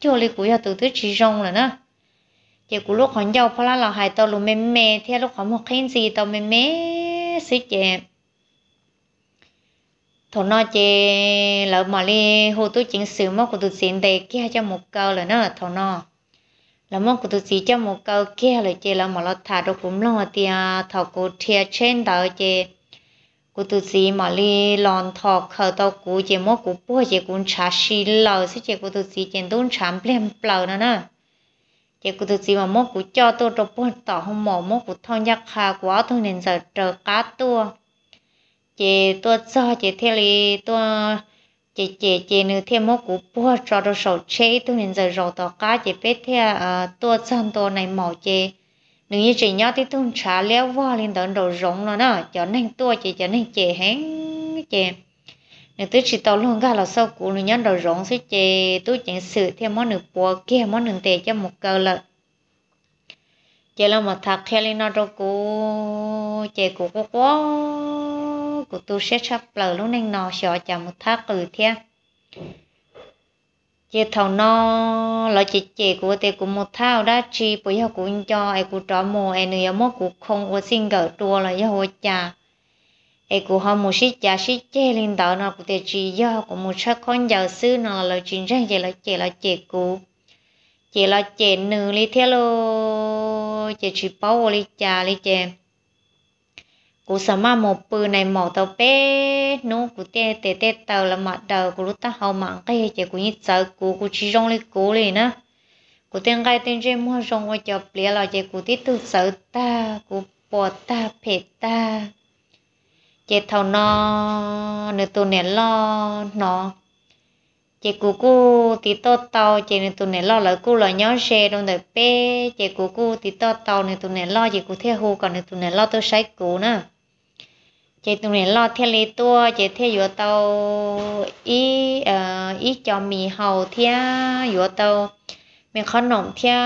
Speaker 1: cho lì cú từ từ chỉ rong là nó chê cú lúc hòn dâu phá là hai tàu lù mê mê theo lúc hòn một khen gì tàu mê mê sư chê thổ nó chơi lỡ mà li hồ tu chính sự mốc của tu xin để kia cho một câu là nó thổ nó là móc của tu xin cho một câu kia là chơi là mà lo thả đồ cũng lo tia à, thọ cụ thia trên tờ chơi của tu xin mà li lon thọ khờ tàu cụ chơi móc của bố chơi cũng trả xì lờ sẽ chơi của tu xin chê tôn chạm plem plờ nữa nè chơi của tu xin mà móc của cho tôi đồ bố tỏ không mỏ mốc của thon giác hà quá thôi nên giờ trở cá tua chị tôi cho chị thế li tôi chị chị chị nữ thêm mốt của bố cho đồ sầu chế tôi nhìn giờ rồi tao cá chị biết thế à, à tôi chăn tôi này màu chị nếu như chị nhớ thì tôi trả léo vo lên đón đồ rộng nó nè cho nên tôi chị cho nên chị hén chị nếu tôi chỉ tao luôn cả là sau cũ nữ nhân đồ rộng sẽ chị tôi chẳng sửa thêm món nữ bố kia món nữ tệ cho một cơ là chị là một thằng khéo lên nó đâu cô chị cũng có quá của tôi sẽ sắp lờ lúc nên nó sợ chả một thác cử thế chị thầu nó là chị chị của tôi của một thao đã chi bây giờ cũng cho ai của trò mồ ai nữa mất cũng không có xin gỡ tua là giờ hồi cha ai của họ một sĩ cha sĩ chê lên đó nó cũng tê chỉ giờ của một sắc con giàu sư nó là chính rằng chị là chị là chị của chị là chị nữ lý thế lô chị chỉ bảo lý cha lý chị cú sớm mà một bự này mỏ tàu bé nó cú tê tê tê tàu là mặt đầu cú lúc ta hậu mạng cái chỉ cú như sợ cú cú chỉ trong lên cú liền á cú tên cái tên trên mua rong qua chợ bìa là chỉ cú tít tự sợ ta cú bỏ ta phê ta chỉ thầu nó nửa tụ nè lo nó chị cú cú tí to tàu chị này tụ này lo lỡ cú lỡ nhó xe đông đời pe chị cú cú tí to tàu này tụ này lo chị cú theo hù còn này tụ này lo tôi sấy cú nữa chị tụi này lo theo lì tua chị theo dụ tàu ý uh, ý cho mì hầu theo dụ tàu mình khó nồng theo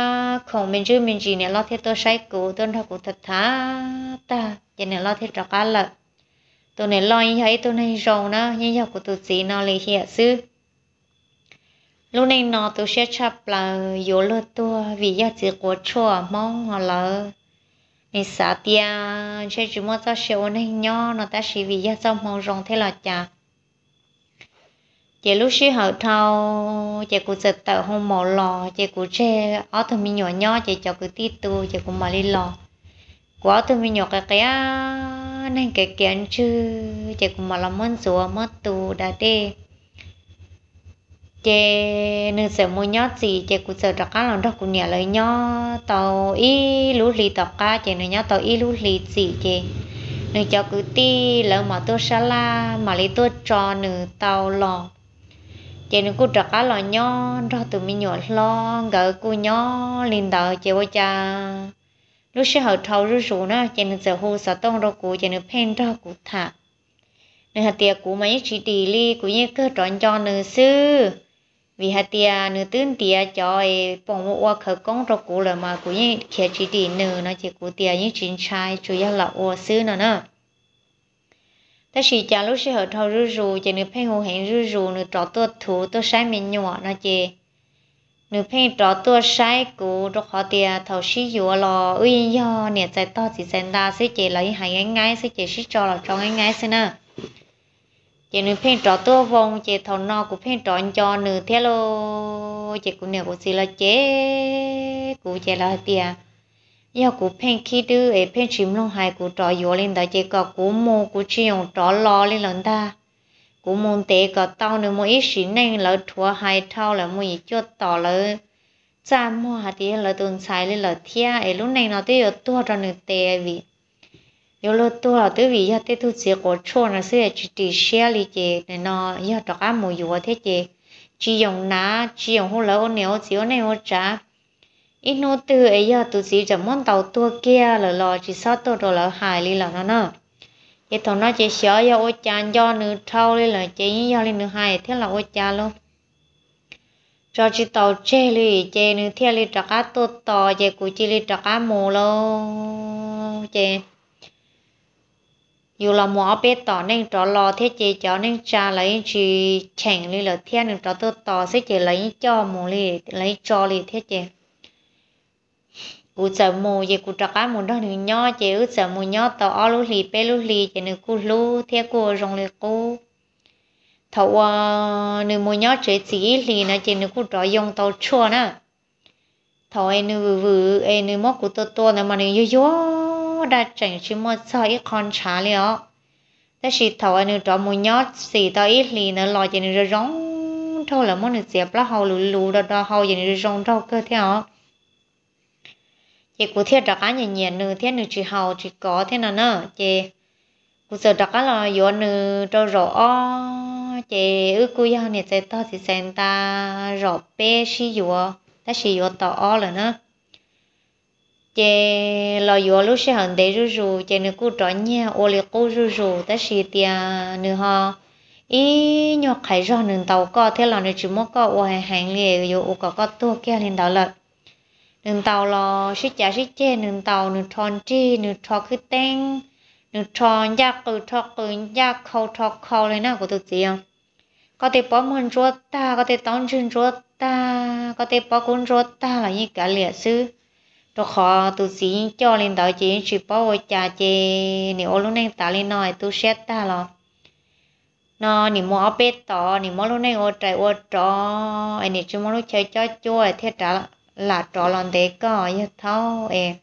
Speaker 1: không mình chứ mình chỉ này lo theo tôi sai cụ tôi thật cụ thật thà ta chị này lo theo trọc cá lợ tụi này lo như thế tụi này rồng nó như thế của tụi chị nó lì hiện sư lúc này nó tôi sẽ chấp là dụ lừa tua vì do chỉ của chùa mong họ lợ nên sợ tia chơi chúng mua cho xe ôn hình nhỏ nó ta chỉ vì gia trong màu rồng thế là chả chị lúc xí hậu thâu chị cũng giật tờ hôn mỏ lò chị cũng chê áo thun mi nhỏ nhỏ chị cho cứ tí tu chị cũng mà đi lò quá thun mi nhỏ cái cái nên cái kiến chứ chị cũng mà làm món rùa mất tu đã đê chế nên sợ mua nhót gì chế cũng sợ đọc cá lòng đọc cũng nhà lời nhó tàu y lú lì đọc cá chế nên nhó tàu y lú lì gì chế nên cho cứ ti lỡ mà tôi sa la mà lấy tôi cho nửa tàu lò chế nên cứ đọc cá lòng nhó ra từ mình nhổ lo gỡ cô nhó liền đợi chế bây cha lúc sẽ học thâu rú rú nó chế nên sợ hồ sợ tông đâu cụ chế nên phen đó cụ thả nên hạt tiệc cụ mấy chỉ tỷ ly cụ như cơ tròn cho nửa xưa vì hạt tiền nửa tươn tiền cho ấy bỏng một quả khởi công rồi cũ là mà cũng như kia chỉ đi nửa nó chỉ cũ tiền như chính trai chủ yếu là ô sư nó nữa ta chỉ cha lúc sẽ hợp thâu rú rú chỉ nữ phê hồ hẹn rú rú nữ trọ tua thủ tua sai mình nhỏ nó chỉ nữ phê trọ tua sai cũ rồi họ tiền thâu sĩ dụ lò ơi yo nè chạy to chỉ sen ta sẽ chỉ lấy hai ngay ngay sẽ chỉ sĩ cho là cho ngay ngay sẽ nữa chị nữ phen trọ tua vong chị thầu no của phen trọ cho nữ thế lô chị cũng nhiều của chị là chế của chị là tiền giờ của phen khi đưa ấy phen chim long hải của trò yếu lên đó chị có của mô của chị dùng trọ lo lên lần ta của môn tế có tao nữa mỗi ít xí nên là thua hai thao là mỗi cho tỏ lỡ cha mua hạt tiền là tuần sai lên là thia ấy lúc này nó tiêu tua cho nữ tế vì yêu tới vì nên chỉ chỉ chỉ chỉ chỉ chỉ nó nó nó, dùng dùng tàu kia sao hài là cái thằng nó chỉ sợ do ô cha do nữ thâu lên là chỉ do lên nữ hài thế là ô cha luôn cho chỉ tàu chê lì chê nữ theo lì trạc á tô tò chê cụ chỉ lì trạc á mù lô chê dù là mua bé tỏ nên trò lò thế chế cho nên cha lấy chỉ chèn lên là thiên nên trò tự tỏ sẽ chế lấy cho mua li lấy cho li thế chế cú sợ mua gì cú trọ cá mù đó thì nhỏ chế ứ sợ mù nhỏ tỏ o lú lì bé lú lì chế nên cú lú thế cú rong lì cú thầu ờ, nếu mua nhỏ chế chỉ lì nè chế nên cú trọ dùng tàu chua nè thầu em nếu vừa em nếu móc cú to to nè mà nếu yếu yếu chỉ con liệu, thế thôi anh ít lì nữa lo rong rong là là muốn được lù lù cơ 我的整是莫测一看查了。但是头安着木鸟，是到一里呢，老人就扔头了，么呢接不好路路的到好人就扔头个条。chị cụ thiệt đặc án nhìn nhìn nữ thiệt nữ chỉ hầu chỉ có thế nào nữa chị cụ sợ đặc án là do nữ cho rõ chị ước cụ giao này sẽ to thì sen ta rõ bé xí dùa ta xí dùa tỏ là nữa chế lo yo lu sẽ hận để ru ru chế nữ cụ trọ nhia ô li cụ ru ru ta xì tia nữ ho ý nhọ khai rõ nữ tàu có thế là nữ chỉ mốt có ô hàng hàng lìa yo ô có có tua kia lên đó lợt nữ tàu lo xí chả xí chế nữ tàu nữ tròn chi nữ trò cứ tên nữ trò gia cử trò cử gia khâu trò khâu lên nào của tụi chị có thể bỏ mừng chúa ta có thể tón chân chúa ta có thể bỏ cuốn chúa ta là như cả liệt sư rồi họ tu sĩ cho lên đó chỉ chỉ bao cha chê nếu lúc này ta lên nói tu xét ta lo nó nếu mua áp bết tỏ nếu mua lúc này ô trái ô trò anh ấy chú mua lúc chơi cho chua thế trả là trò lần đấy có như thao em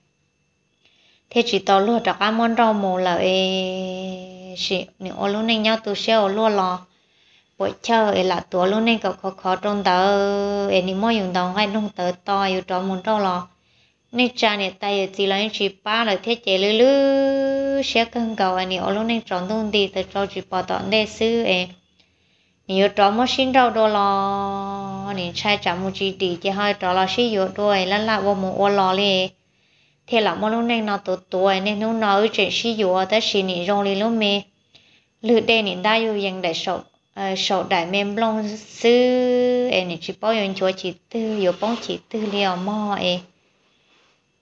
Speaker 1: thế chỉ tao luôn trọc ăn món rau mù là ê chỉ nếu ô lúc này nhau tu xét ô luôn lo buổi chiều ấy là tua lúc này có khó khó trong tờ ấy nếu mua dùng đồng hay trong tờ to yêu trò muốn rau lo nên cha này tay ở chỉ lấy chỉ ba là thiết chế lư lư sẽ cần cầu anh ấy luôn nên chọn tuần đi tới cho chỉ bỏ tọn đề xứ em nhiều chọn một xin đâu đó lo nên sai chọn một chỉ đi chỉ hai chọn là sử dụng đôi là là vô một ô lo liền thế là một lúc nên nó tổ tuổi nên nó nói chuyện sử dụng tới xin nên rong liền luôn mê lư đề nên đã yêu dành đại sổ sổ đại mềm long sư anh nên chỉ bao yên chúa chỉ tư yêu bóng chỉ tư liều mò em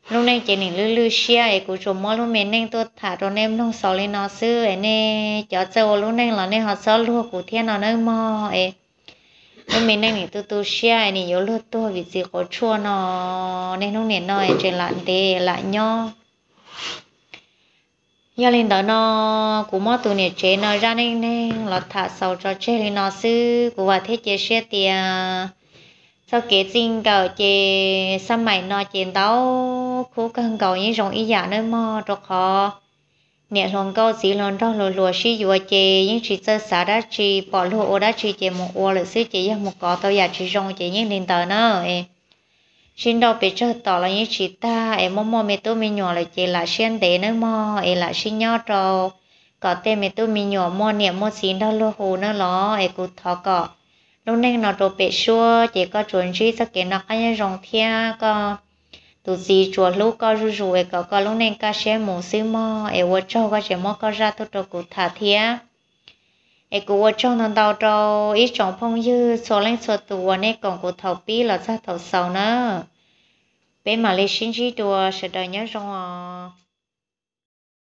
Speaker 1: lúc này chị nên lưu lưu xia ấy cũng chụp mơ lúc mình nên tôi thả rồi em nông sáu lên nó sư ấy nè cho châu lúc này là nên họ sáu luôn của thiên nó nơi mò ấy lúc mình nên mình tôi tôi xia ấy nên yếu lúc tôi vì gì có chua nó nên lúc này nó ấy chuyện lặn đi lặn nhau giờ lên đó nó cũng mất tụi này chế nó ra nên nên là thả sáu cho chế lên nó sư của và thế chế xe tiền sau kia xin cầu chị sau mày nó chiến đấu khu cần cầu những rộng ý giả nơi mò rồi khó nè lòng câu xí lòng trong lùa lùa xí dùa chị những chị sơ xả đã chị bỏ lùa ô đã chị chị một ô lợi xí chị một cỏ tàu giả chị rộng chị những nền tờ nữa em xin đâu bị chơi tỏ là những chị ta em mong mong mẹ tôi mình nhỏ lại chị là xuyên tế nơi mò em là xin nhau trò có tên mẹ tôi mình nhỏ mò niệm mò xin đâu lùa hồ nữa lo em cụt thọ cọ lúc này nó đồ bể xua chỉ có chuẩn chỉ sao cái nó ăn rồng thiên có tụ gì chùa lúc có rú rú ấy có có lúc này cá xe mù xí mò ấy vợ cho có chỉ mò có ra tụ đồ cụ thả thiên ấy cụ vợ cho nó đào cho ít chồng phong dư số lên số tụ này còn cụ thầu bi là ra thầu sầu nữa bên mà lấy xin chỉ đùa sẽ đợi nhớ rồng à